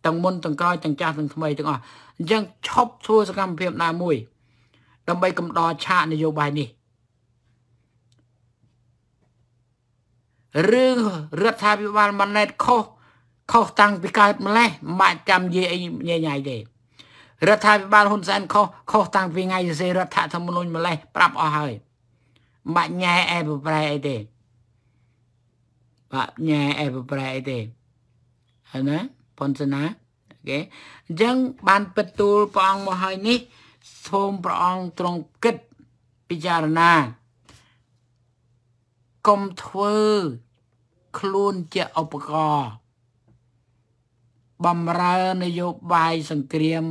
ទាំងមុនទាំងក្រោយទាំងចាស់ទាំងថ្មីទាំងអស់អញ្ចឹងឈប់ធ្វើសកម្មភាពណាមួយ ដើម្បីកំដរឆាកនយោបាយនេះឬរដ្ឋាភិបាលម៉ាណែតខុសខុសតាំងពីកើតម្លេះមិនបាច់ចាំនិយាយអីញ៉ៃញ៉ៃទេរដ្ឋាភិបាលហ៊ុនសែនខុសខុសតាំងពីថ្ងៃសរសេររដ្ឋធម្មនុញ្ញម្លេះប្រាប់អស់ហើយមិនបាច់ញ៉ែអែប្រប្រែអីទេបាក់ញ៉ែអែប្រប្រែអីទេហើយណាប៉ុនសណាអូខេអញ្ចឹងបានពិតទូលព្រះអង្គមកហើយនេះ សូមព្រះអង្គទ្រង់គិតពិចារណាកុំធ្វើខ្លួនជាឧបករណ៍បំរើនយោបាយសង្គ្រាម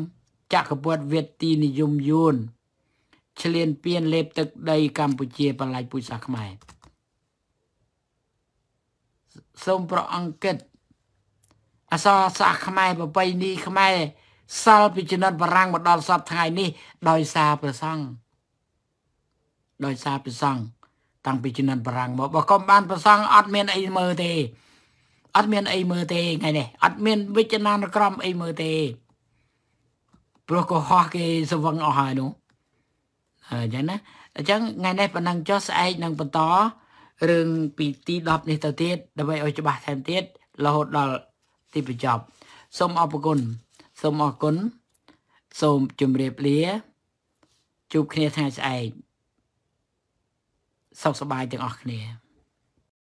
ចក្រពត្តិវៀតទីនិយមយួនឆ្លៀនពៀនលេបទឹកដីកម្ពុជាបន្លាយពូជសាសន៍ខ្មែរសូមប្រអង្គិតអសរសាសខ្មែរប្របីនីខ្មែរសល់ពីចំណិតបរាំងមកដល់សពថ្ងៃនេះដោយសារព្រះសង្ឃដោយសារព្រះសង្ឃតាំងពីជំនាន់បារាំងមកបើកុំបានប្រសងអត់មានអីមើលទេ អត់មានអីមើលទេថ្ងៃនេះអត់មានវិជ្ជាណក្រមអីមើលទេព្រោះក៏ហោះគេស្វឹងអស់ហើយនោះអញ្ចឹងណាអញ្ចឹងថ្ងៃនេះប៉ុណ្ណឹងចុះស្អែកនឹងបន្តរឿងពីទី10នេះទៅទៀតដើម្បីឲ្យច្បាស់ថែមទៀតរហូតដល់ទីបញ្ចប់សូមអរគុណសូមអរគុណសូមជម្រាបលាជួបគ្នាថ្ងៃស្អែកសុខសប្បាយទាំងអស់គ្នា